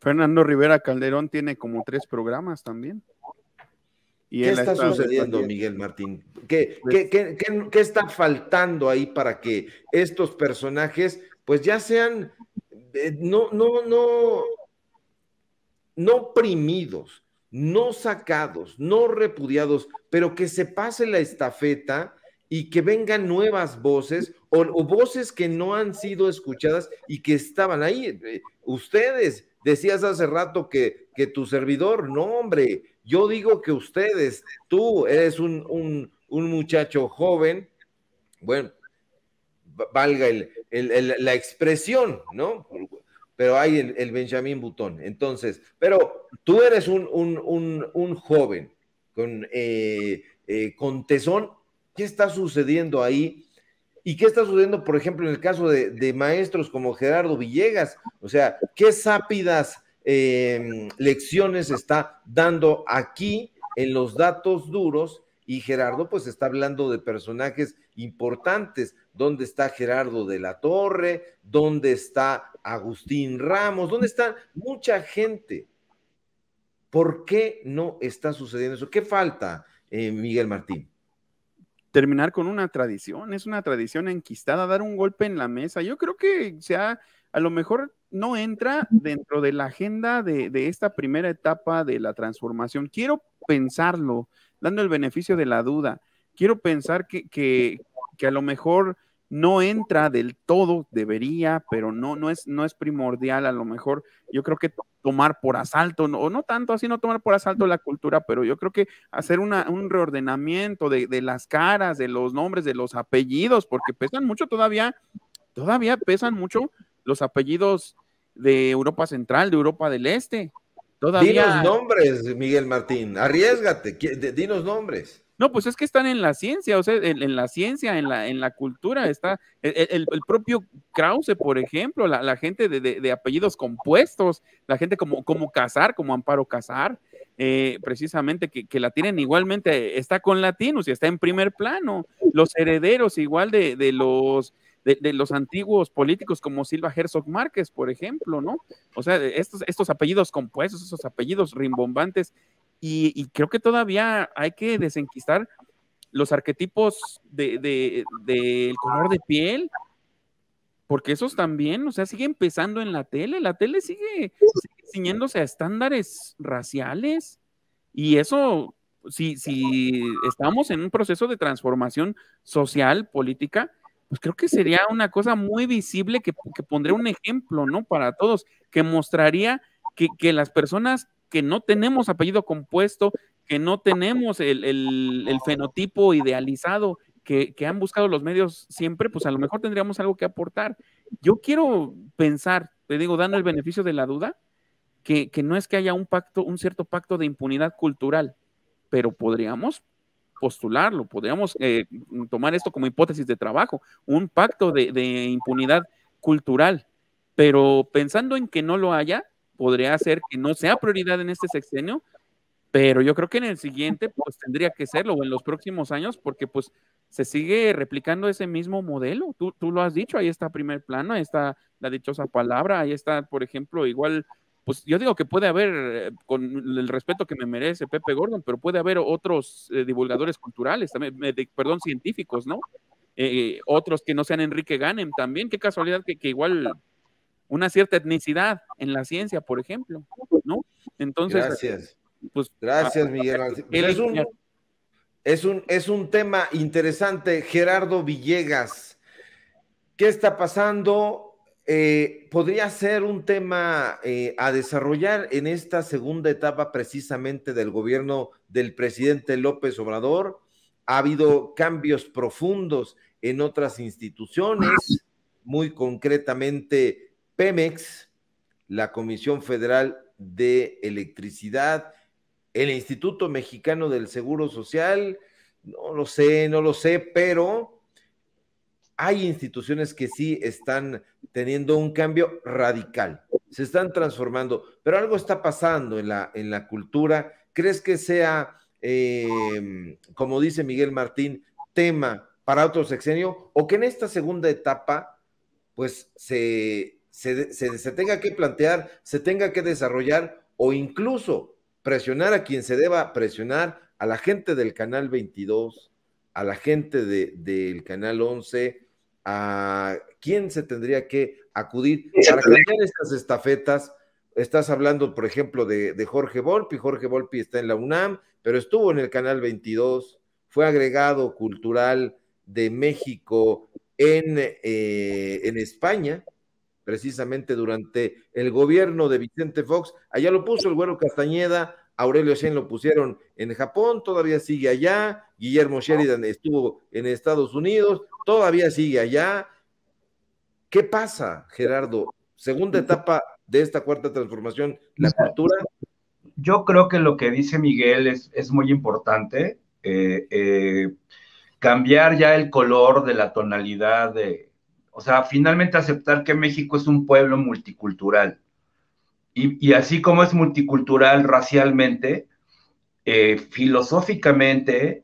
Fernando Rivera Calderón tiene como tres programas también. ¿Qué está, sucediendo, Miguel Martín? Pues ¿Qué, está faltando ahí para que estos personajes, pues ya sean, eh, no, no, no, no oprimidos, no sacados, no repudiados, pero que se pase la estafeta y que vengan nuevas voces o, voces que no han sido escuchadas y que estaban ahí. Eh, ustedes, decías hace rato que, que tu servidor, no hombre, yo digo que ustedes, tú eres un, muchacho joven, bueno, valga la expresión, ¿no? pero hay el, Benjamín Butón. Entonces, pero tú eres un, joven con, eh, eh, con tesón. ¿Qué está sucediendo ahí? ¿Y qué está sucediendo, por ejemplo, en el caso de, maestros como Gerardo Villegas? O sea, ¿qué sápidas eh, lecciones está dando aquí en los datos duros y Gerardo, pues está hablando de personajes importantes. ¿Dónde está Gerardo de la Torre? ¿Dónde está Agustín Ramos? ¿Dónde está mucha gente? ¿Por qué no está sucediendo eso? ¿Qué falta, eh, Miguel Martín? Terminar con una tradición, es una tradición enquistada, dar un golpe en la mesa. Yo creo que sea, a lo mejor no entra dentro de la agenda de esta primera etapa de la transformación. Quiero pensarlo, dando el beneficio de la duda. Quiero pensar que, que, que a lo mejor no entra del todo, debería, pero no, no, es, no es primordial a lo mejor. Yo creo que tomar por asalto, no, o no tanto así, no tomar por asalto la cultura, pero yo creo que hacer una, un reordenamiento de, de, las caras, de los nombres, de los apellidos, porque pesan mucho todavía, todavía pesan mucho los apellidos de Europa Central, de Europa del Este. Dinos nombres, Miguel Martín, arriesgate, dinos nombres. No, pues es que están en la ciencia, o sea, en, la ciencia, en la, en la cultura, está el, propio Krause, por ejemplo, la, gente de, apellidos compuestos, la gente como, como como Amparo Cazar, eh, precisamente que, la tienen igualmente, está con latinos y está en primer plano. Los herederos igual de, de los de, los antiguos políticos como Silva Herzog Márquez, por ejemplo, ¿no? O sea, estos, estos apellidos compuestos, esos apellidos rimbombantes, y, creo que todavía hay que desenquistar los arquetipos del de, color de piel, porque esos también, o sea, sigue empezando en la tele, la tele sigue, sigue a estándares raciales, y eso si, si, estamos en un proceso de transformación social, política, pues creo que sería una cosa muy visible que, que pondría un ejemplo, ¿no? Para todos, que mostraría que, las personas que no tenemos apellido compuesto, que no tenemos el, fenotipo idealizado que, han buscado los medios siempre, pues a lo mejor tendríamos algo que aportar. Yo quiero pensar, te digo, dando el beneficio de la duda, que, que no es que haya un pacto, un cierto pacto de impunidad cultural, pero podríamos postularlo, podríamos eh, tomar esto como hipótesis de trabajo, un pacto de, impunidad cultural, pero pensando en que no lo haya, podría ser que no sea prioridad en este sexenio, pero yo creo que en el siguiente pues tendría que serlo o en los próximos años porque pues se sigue replicando ese mismo modelo, tú, tú lo has dicho, ahí está primer plano, ahí está la dichosa palabra, ahí está, por ejemplo, igual pues yo digo que puede haber, eh, con el respeto que me merece Pepe Gordon, pero puede haber otros eh, divulgadores culturales, también, perdón, científicos, ¿no? Eh, otros que no sean Enrique Ganem también, qué casualidad que, igual una cierta etnicidad en la ciencia, por ejemplo, ¿no? Entonces... Gracias. Pues, Gracias, ah, Miguel. Ah, pues, es, un, es, un, es un tema interesante. Gerardo Villegas, ¿qué está pasando? Eh, podría ser un tema eh, a desarrollar en esta segunda etapa precisamente del gobierno del presidente López Obrador. Ha habido cambios profundos en otras instituciones, muy concretamente Pemex, la Comisión Federal de Electricidad, el Instituto Mexicano del Seguro Social, no lo sé, no lo sé, pero hay instituciones que sí están teniendo un cambio radical, se están transformando, pero algo está pasando en la, en la cultura. ¿Crees que sea, em, como dice Miguel Martín, tema para otro sexenio o que en esta segunda etapa, pues se, se, se, tenga que plantear, se tenga que desarrollar o incluso presionar a quien se deba presionar, a la gente del Canal 22, a la gente del Canal 11, a quién se tendría que acudir para cambiar estas estafetas. Estás hablando, por ejemplo, de, Jorge Volpi. Jorge Volpi está en la UNAM, pero estuvo en el Canal 22, fue agregado cultural de México en, eh, en España, precisamente durante el gobierno de Vicente Fox. Allá lo puso el güero Castañeda, Aurelio Shen lo pusieron en Japón, todavía sigue allá, Guillermo Sheridan estuvo en Estados Unidos, todavía sigue allá. ¿Qué pasa, Gerardo? Segunda etapa de esta cuarta transformación, la cultura. Yo creo que lo que dice Miguel es, muy importante. Eh, eh, cambiar ya el color de la tonalidad de, o sea, finalmente aceptar que México es un pueblo multicultural. Y, así como es multicultural racialmente, eh, filosóficamente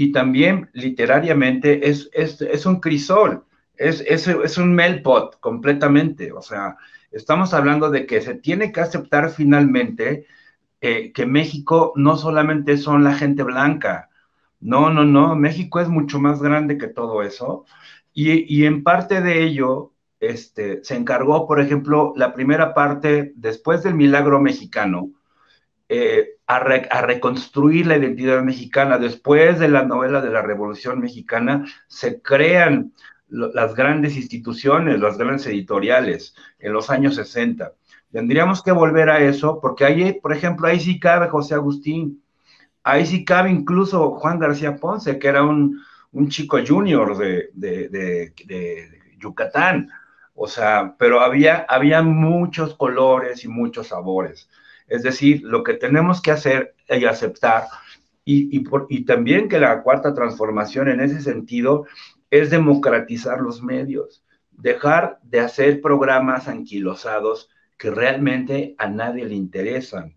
y también literariamente es, es, es un crisol, es, es, un melpot completamente. O sea, estamos hablando de que se tiene que aceptar finalmente eh, que México no solamente son la gente blanca. No, no, no, México es mucho más grande que todo eso. Y, y en parte de ello este, se encargó, por ejemplo, la primera parte después del milagro mexicano, eh, a, reconstruir la identidad mexicana. Después de la novela de la Revolución Mexicana, se crean las grandes instituciones, las grandes editoriales en los años 60. Tendríamos que volver a eso, porque ahí, por ejemplo, ahí sí cabe José Agustín, ahí sí cabe incluso Juan García Ponce, que era un, un chico junior de, Yucatán. O sea, pero había, había muchos colores y muchos sabores. Es decir, lo que tenemos que hacer es aceptar, y, también que la cuarta transformación en ese sentido es democratizar los medios, dejar de hacer programas anquilosados que realmente a nadie le interesan.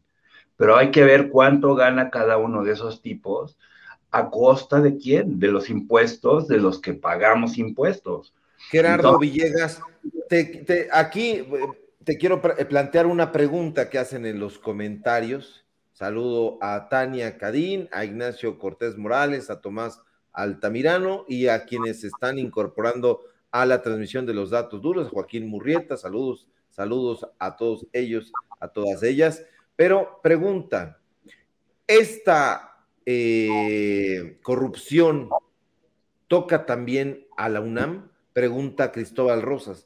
Pero hay que ver cuánto gana cada uno de esos tipos, a costa de quién, de los impuestos, de los que pagamos impuestos. Gerardo Villegas, aquí te quiero eh, plantear una pregunta que hacen en los comentarios. Saludo a Tania Cadín, a Ignacio Cortés Morales, a Tomás Altamirano y a quienes se están incorporando a la transmisión de los datos duros, Joaquín Murrieta, saludos, saludos a todos ellos, a todas ellas. Pero pregunta, ¿esta eh, corrupción toca también a la UNAM? Pregunta Cristóbal Rosas.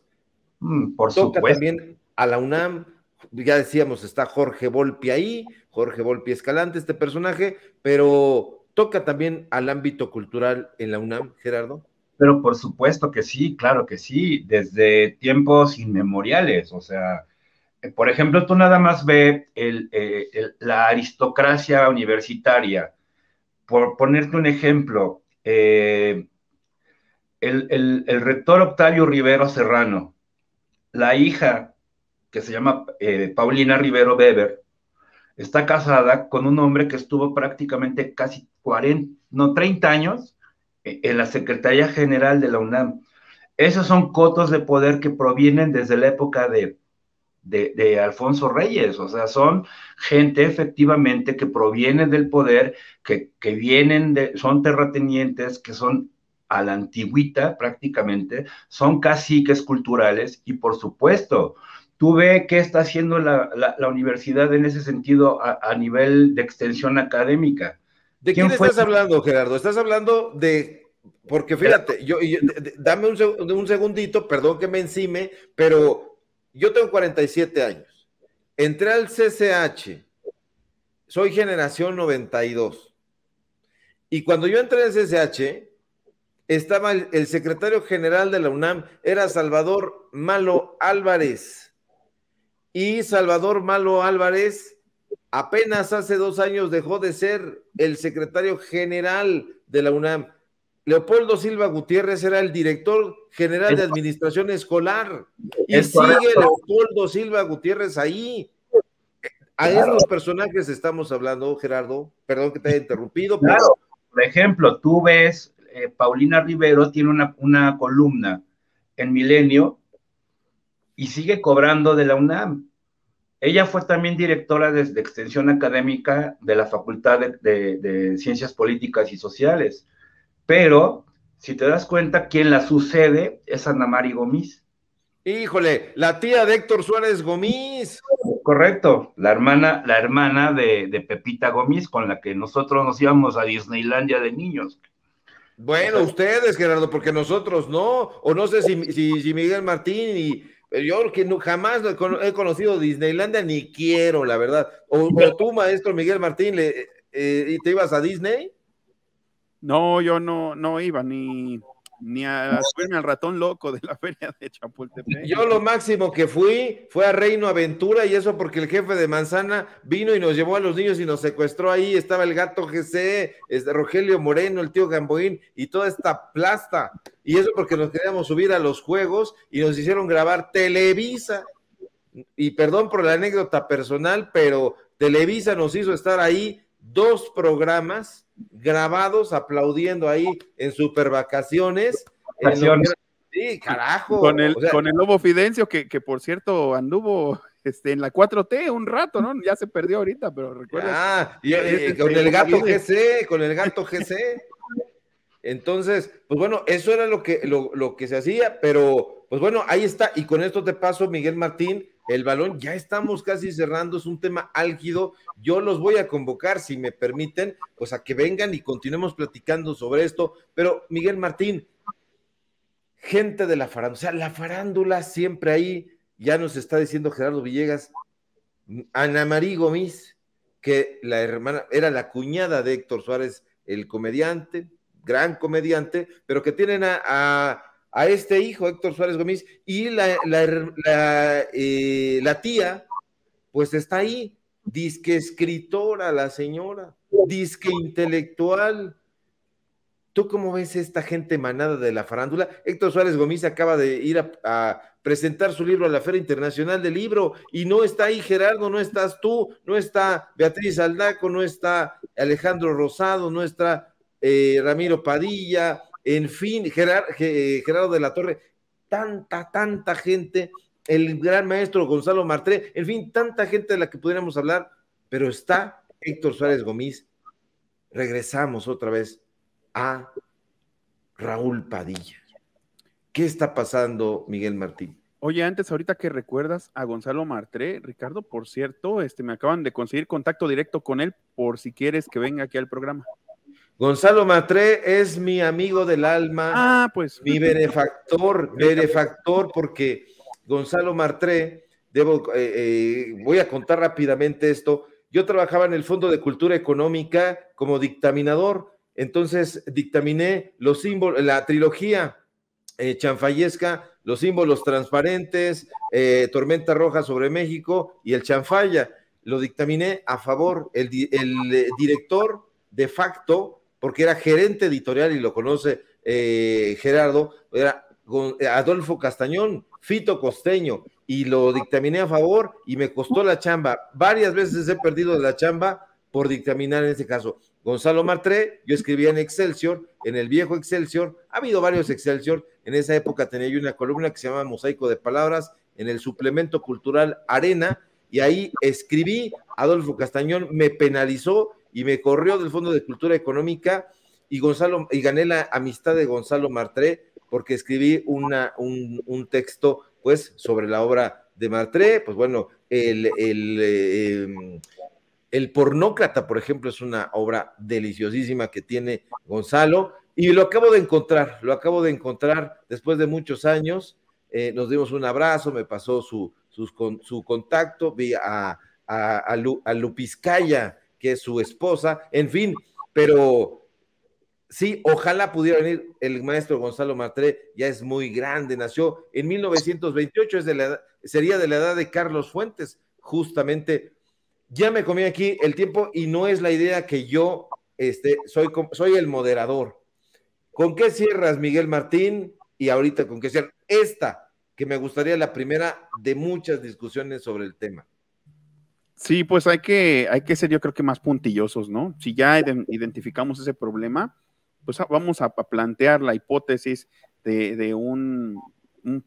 Mm, por ¿Toca supuesto. también a la UNAM, ya decíamos, está Jorge Volpi ahí, Jorge Volpi Escalante, este personaje, pero toca también al ámbito cultural en la UNAM, Gerardo. Pero por supuesto que sí, claro que sí, desde tiempos inmemoriales, o sea, eh, por ejemplo, tú nada más ve eh, el, la aristocracia universitaria. Por ponerte un ejemplo, eh, el, rector Octavio Rivero Serrano, la hija que se llama eh, Paulina Rivero Weber, está casada con un hombre que estuvo prácticamente casi 40, no, 30 años eh, en la Secretaría General de la UNAM. Esos son cotos de poder que provienen desde la época de, de, Alfonso Reyes, o sea, son gente efectivamente que proviene del poder, que, que vienen de, son terratenientes, que son a la antigüita prácticamente, son caciques culturales y por supuesto, tú ve qué está haciendo la, universidad en ese sentido a, nivel de extensión académica. ¿De quién, estás hablando, Gerardo? Estás hablando de porque fíjate, yo, dame un, un, segundito, perdón que me encime, pero yo tengo 47 años. Entré al CCH, soy generación 92. Y cuando yo entré al CCH, estaba el secretario general de la UNAM, era Salvador Malo Álvarez. Y Salvador Malo Álvarez apenas hace dos años dejó de ser el secretario general de la UNAM. Leopoldo Silva Gutiérrez era el director general de administración escolar y sigue Leopoldo Silva Gutiérrez ahí. A esos personajes estamos hablando, Gerardo. Perdón que te haya interrumpido. Pero... Claro. Por ejemplo, tú ves, eh, Paulina Rivero tiene una, una columna en Milenio y sigue cobrando de la UNAM. Ella fue también directora de, extensión académica de la Facultad de, Ciencias Políticas y Sociales, pero si te das cuenta, quien la sucede es Ana Mari Gómez Híjole, la tía de Héctor Suárez Gómez Correcto, la hermana, la hermana de Pepita Gómez con la que nosotros nos íbamos a Disneylandia de niños. Bueno, ustedes, Gerardo, porque nosotros no, o no sé si Miguel Martín y, yo que no, jamás he conocido Disneylandia ni quiero, la verdad. O, tú, maestro Miguel Martín, le, eh, eh, ¿te ibas a Disney? No, yo no, no iba ni, ni a subirme al ratón loco de la (laughs) feria de Chapultepec. Yo lo máximo que fui fue a Reino Aventura y eso porque el jefe de Manzana vino y nos llevó a los niños y nos secuestró ahí, estaba el gato GC, este, Rogelio Moreno, el tío Gamboín y toda esta plasta. Y eso porque nos queríamos subir a los juegos y nos hicieron grabar Televisa. Y perdón por la anécdota personal, pero Televisa nos hizo estar ahí dos programas grabados aplaudiendo ahí en super vacaciones. sí, carajo. Con el, nuevo Lobo Fidencio, que, por cierto anduvo este, en la 4T un rato, ¿no? Ya se perdió ahorita, pero recuerda. Ah, con el gato GC, con el gato GC. Entonces, pues bueno, eso era lo que, lo, lo que se hacía, pero pues bueno, ahí está. Y con esto te paso, Miguel Martín, el balón. Ya estamos casi cerrando, es un tema álgido. Yo los voy a convocar, si me permiten, pues a que vengan y continuemos platicando sobre esto. Pero Miguel Martín, gente de la farándula, o sea, la farándula siempre ahí, ya nos está diciendo Gerardo Villegas, Ana María Gómez, que la hermana era la cuñada de Héctor Suárez, el comediante, gran comediante, pero que tienen a, a a este hijo, Héctor Suárez Gómez, y la, eh, tía, pues está ahí, disque escritora la señora, disque intelectual. ¿Tú cómo ves esta gente manada de la farándula? Héctor Suárez Gómez acaba de ir a, presentar su libro a la Feria Internacional del Libro y no está ahí Gerardo, no estás tú, no está Beatriz Aldaco, no está Alejandro Rosado, no está eh, Ramiro Padilla, en fin, eh, Gerardo de la Torre, tanta, tanta gente, el gran maestro Gonzalo Martré, en fin, tanta gente de la que pudiéramos hablar, pero está Héctor Suárez Gómez. Regresamos otra vez a Raúl Padilla. ¿Qué está pasando, Miguel Martín? Oye, antes, ahorita que recuerdas a Gonzalo Martré, Ricardo, por cierto, este, me acaban de conseguir contacto directo con él por si quieres que venga aquí al programa. Gonzalo Matré es mi amigo del alma, ah, pues. mi benefactor, (laughs) benefactor, porque Gonzalo Matré, debo, eh, eh, voy a contar rápidamente esto. Yo trabajaba en el Fondo de Cultura Económica como dictaminador, entonces dictaminé los símbolos, la trilogía eh, chanfallesca, los símbolos transparentes, eh, Tormenta Roja sobre México y el chanfalla. Lo dictaminé a favor, el, el director de facto porque era gerente editorial y lo conoce eh, Gerardo, era eh, Adolfo Castañón, Fito Costeño, y lo dictaminé a favor y me costó la chamba. Varias veces he perdido la chamba por dictaminar en ese caso. Gonzalo Martré, yo escribía en Excelsior, en el viejo Excelsior, ha habido varios Excelsior, en esa época tenía yo una columna que se llamaba Mosaico de Palabras, en el suplemento cultural Arena, y ahí escribí, Adolfo Castañón me penalizó y me corrió del Fondo de Cultura Económica y Gonzalo y gané la amistad de Gonzalo Martré porque escribí una, un, texto pues sobre la obra de Martré, pues bueno, el, em, el, pornócrata, por ejemplo, es una obra deliciosísima que tiene Gonzalo y lo acabo de encontrar, lo acabo de encontrar después de muchos años. Eh, nos dimos un abrazo, me pasó su, su contacto, vi a, a, a, que es su esposa, en fin, pero sí, ojalá pudiera venir el maestro Gonzalo Matré, ya es muy grande, nació en 1928, sería de la edad de Carlos Fuentes, justamente. Ya me comí aquí el tiempo y no es la idea que yo este, soy, soy el moderador. ¿Con qué cierras, Miguel Martín? Y ahorita, ¿con qué cierras? Esta, que me gustaría la primera de muchas discusiones sobre el tema. Sí, pues hay que, hay que ser yo creo que más puntillosos, ¿no? Si ya identificamos ese problema, pues vamos a, plantear la hipótesis de, un,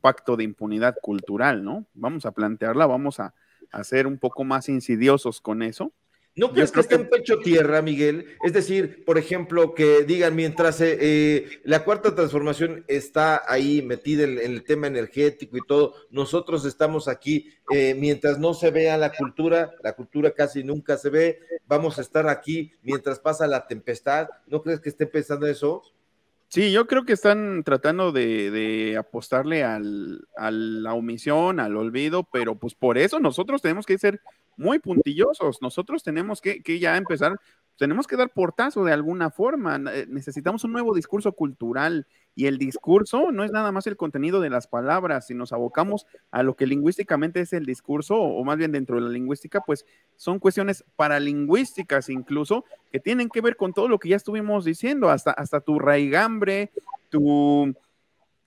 pacto de impunidad cultural, ¿no? Vamos a plantearla, vamos a, a ser un poco más insidiosos con eso ¿No crees que, en pecho tierra, Miguel? Es decir, por ejemplo, que digan mientras eh, eh, la cuarta transformación está ahí metida en, el tema energético y todo, nosotros estamos aquí, eh, mientras no se vea la cultura, la cultura casi nunca se ve, vamos a estar aquí mientras pasa la tempestad. ¿No crees que esté pensando eso? Sí, yo creo que están tratando de, apostarle a la omisión, al olvido, pero pues por eso nosotros tenemos que ser muy puntillosos. Nosotros tenemos que, ya empezar, tenemos que dar portazo de alguna forma. Eh, necesitamos un nuevo discurso cultural y el discurso no es nada más el contenido de las palabras. Si nos abocamos a lo que lingüísticamente es el discurso, o más bien dentro de la lingüística, pues son cuestiones paralingüísticas incluso que tienen que ver con todo lo que ya estuvimos diciendo, hasta, hasta tu raigambre, tu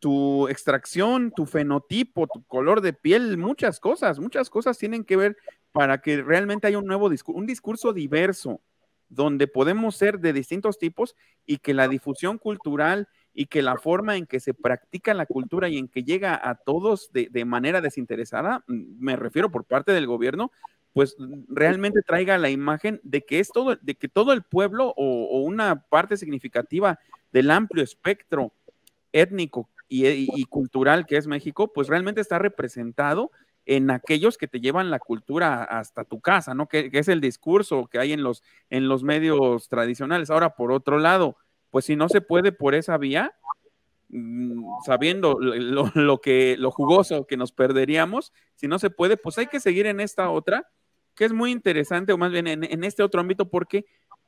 tu extracción, tu fenotipo, tu color de piel, muchas cosas, muchas cosas tienen que ver para que realmente haya un nuevo discurso, un discurso diverso, donde podemos ser de distintos tipos y que la difusión cultural y que la forma en que se practica la cultura y en que llega a todos de, manera desinteresada, mm, me refiero por parte del gobierno, pues mm, realmente traiga la imagen de que es todo, de que todo el pueblo o una parte significativa del amplio espectro étnico eh, y, cultural que es México, pues realmente está representado en aquellos que te llevan la cultura hasta tu casa, ¿no? Que, es el discurso que hay en los, en los medios tradicionales. Ahora, por otro lado, pues si no se puede por esa vía, mm, sabiendo lo, que, lo jugoso que nos perderíamos, si no se puede, pues hay que seguir en esta otra, que es muy interesante, o más bien en, este otro ámbito, porque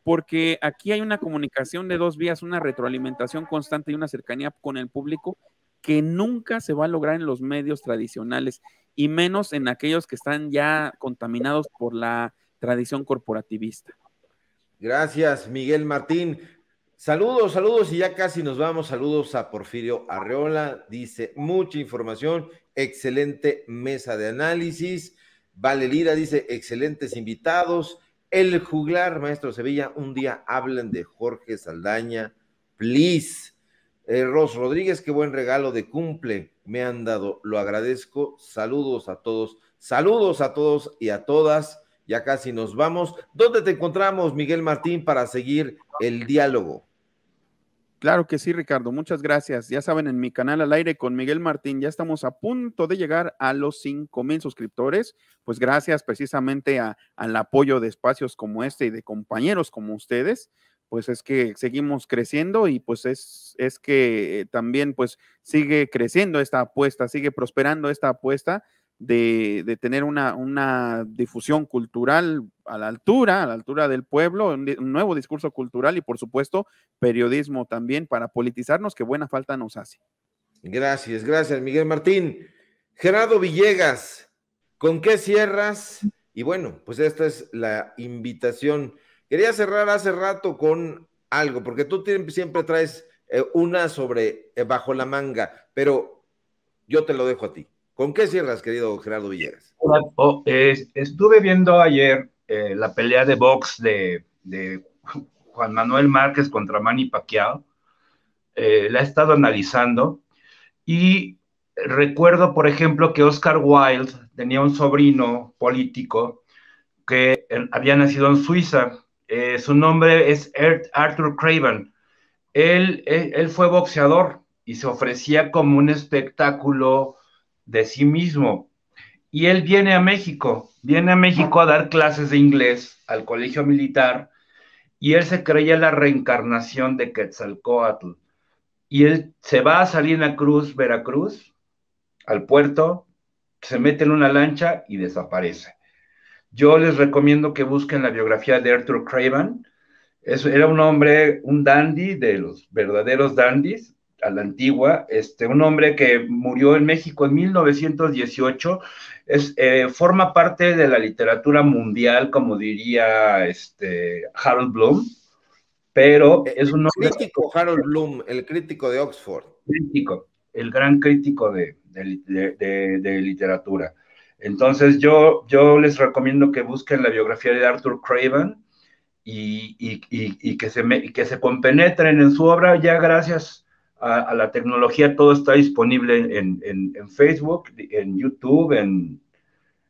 porque aquí hay una comunicación de dos vías, una retroalimentación constante y una cercanía con el público que nunca se va a lograr en los medios tradicionales y menos en aquellos que están ya contaminados por la tradición corporativista. Gracias, Miguel Martín. Saludos, saludos y ya casi nos vamos. Saludos a Porfirio Arreola. Dice mucha información, excelente mesa de análisis. Vale dice excelentes invitados. El juglar, maestro Sevilla, un día hablan de Jorge Saldaña, please. Eh, Ros Rodríguez, qué buen regalo de cumple me han dado. Lo agradezco. Saludos a todos. Saludos a todos y a todas. Ya casi nos vamos. ¿Dónde te encontramos, Miguel Martín, para seguir el diálogo? Claro que sí, Ricardo. Muchas gracias. Ya saben, en mi canal al aire con Miguel Martín, ya estamos a punto de llegar a los cinco mil suscriptores. Pues gracias precisamente al apoyo de espacios como este y de compañeros como ustedes pues es que seguimos creciendo y pues es, es que eh, también pues sigue creciendo esta apuesta, sigue prosperando esta apuesta de, tener una, una, difusión cultural a la altura, a la altura del pueblo, un, nuevo discurso cultural y por supuesto periodismo también para politizarnos que buena falta nos hace. Gracias, gracias Miguel Martín. Gerardo Villegas, ¿con qué cierras? Y bueno, pues esta es la invitación Quería cerrar hace rato con algo, porque tú siempre traes eh, una sobre eh, bajo la manga, pero yo te lo dejo a ti. ¿Con qué cierras, querido Gerardo Villegas? Oh, estuve viendo ayer eh, la pelea de box de, de, Juan Manuel Márquez contra Manny Pacquiao. la he estado analizando y recuerdo, por ejemplo, que Oscar Wilde tenía un sobrino político que había nacido en Suiza eh, su nombre es Arthur Craven. Él, él, fue boxeador y se ofrecía como un espectáculo de sí mismo. Y él viene a México, viene a México a dar clases de inglés al colegio militar y él se creía la reencarnación de Quetzalcoatl. Y él se va a salir Salina Cruz, Veracruz, al puerto, se mete en una lancha y desaparece. Yo les recomiendo que busquen la biografía de Arthur Craven. era un hombre, un dandy de los verdaderos dandies a la antigua, este, un hombre que murió en México en 1918, es, eh, forma parte de la literatura mundial, como diría este, Harold Bloom, pero es un hombre... crítico Harold Bloom, el crítico de Oxford. Crítico, el gran crítico de literatura. Entonces yo, yo les recomiendo que busquen la biografía de Arthur Craven y, que, se que se compenetren en su obra. Ya gracias a, la tecnología todo está disponible en, Facebook, en YouTube, en,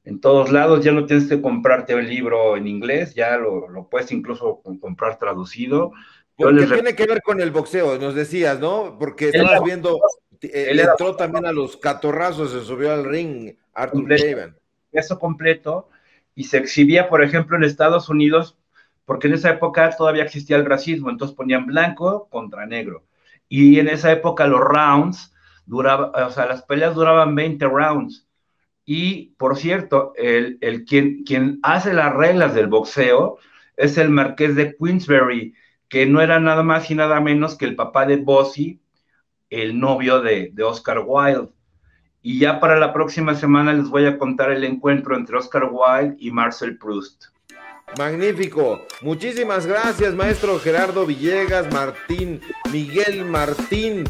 en todos lados, ya no tienes que comprarte el libro en inglés, ya lo, puedes incluso comprar traducido. ¿Qué tiene que ver con el boxeo? Nos decías, ¿no? Porque estamos viendo, eh, él entró también a los catorrazos, se subió al ring Arthur Eso completo. Y se exhibía, por ejemplo, en Estados Unidos, porque en esa época todavía existía el racismo, entonces ponían blanco contra negro. Y en esa época los rounds duraban, o sea, las peleas duraban 20 rounds. Y por cierto, el, quien, quien hace las reglas del boxeo es el marqués de Queensberry, que no era nada más y nada menos que el papá de Bossy, el novio de, de Oscar Wilde. Y ya para la próxima semana les voy a contar el encuentro entre Oscar Wilde y Marcel Proust. Magnífico. Muchísimas gracias, maestro Gerardo Villegas, Martín, Miguel Martín.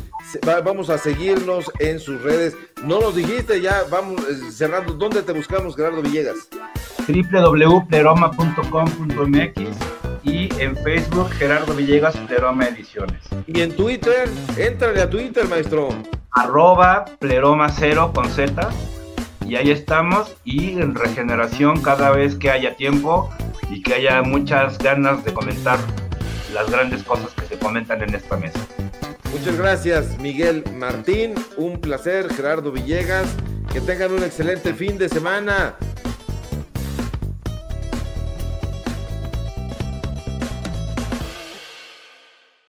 Vamos a seguirnos en sus redes. No nos dijiste ya, vamos eh, cerrando. ¿Dónde te buscamos, Gerardo Villegas? www.pleroma.com.mx y en Facebook Gerardo Villegas Pleroma Ediciones. Y en Twitter, entrale a Twitter, maestro. Arroba Pleroma Cero con Z. Y ahí estamos y en regeneración cada vez que haya tiempo y que haya muchas ganas de comentar las grandes cosas que se comentan en esta mesa. Muchas gracias, Miguel Martín. Un placer, Gerardo Villegas. Que tengan un excelente fin de semana.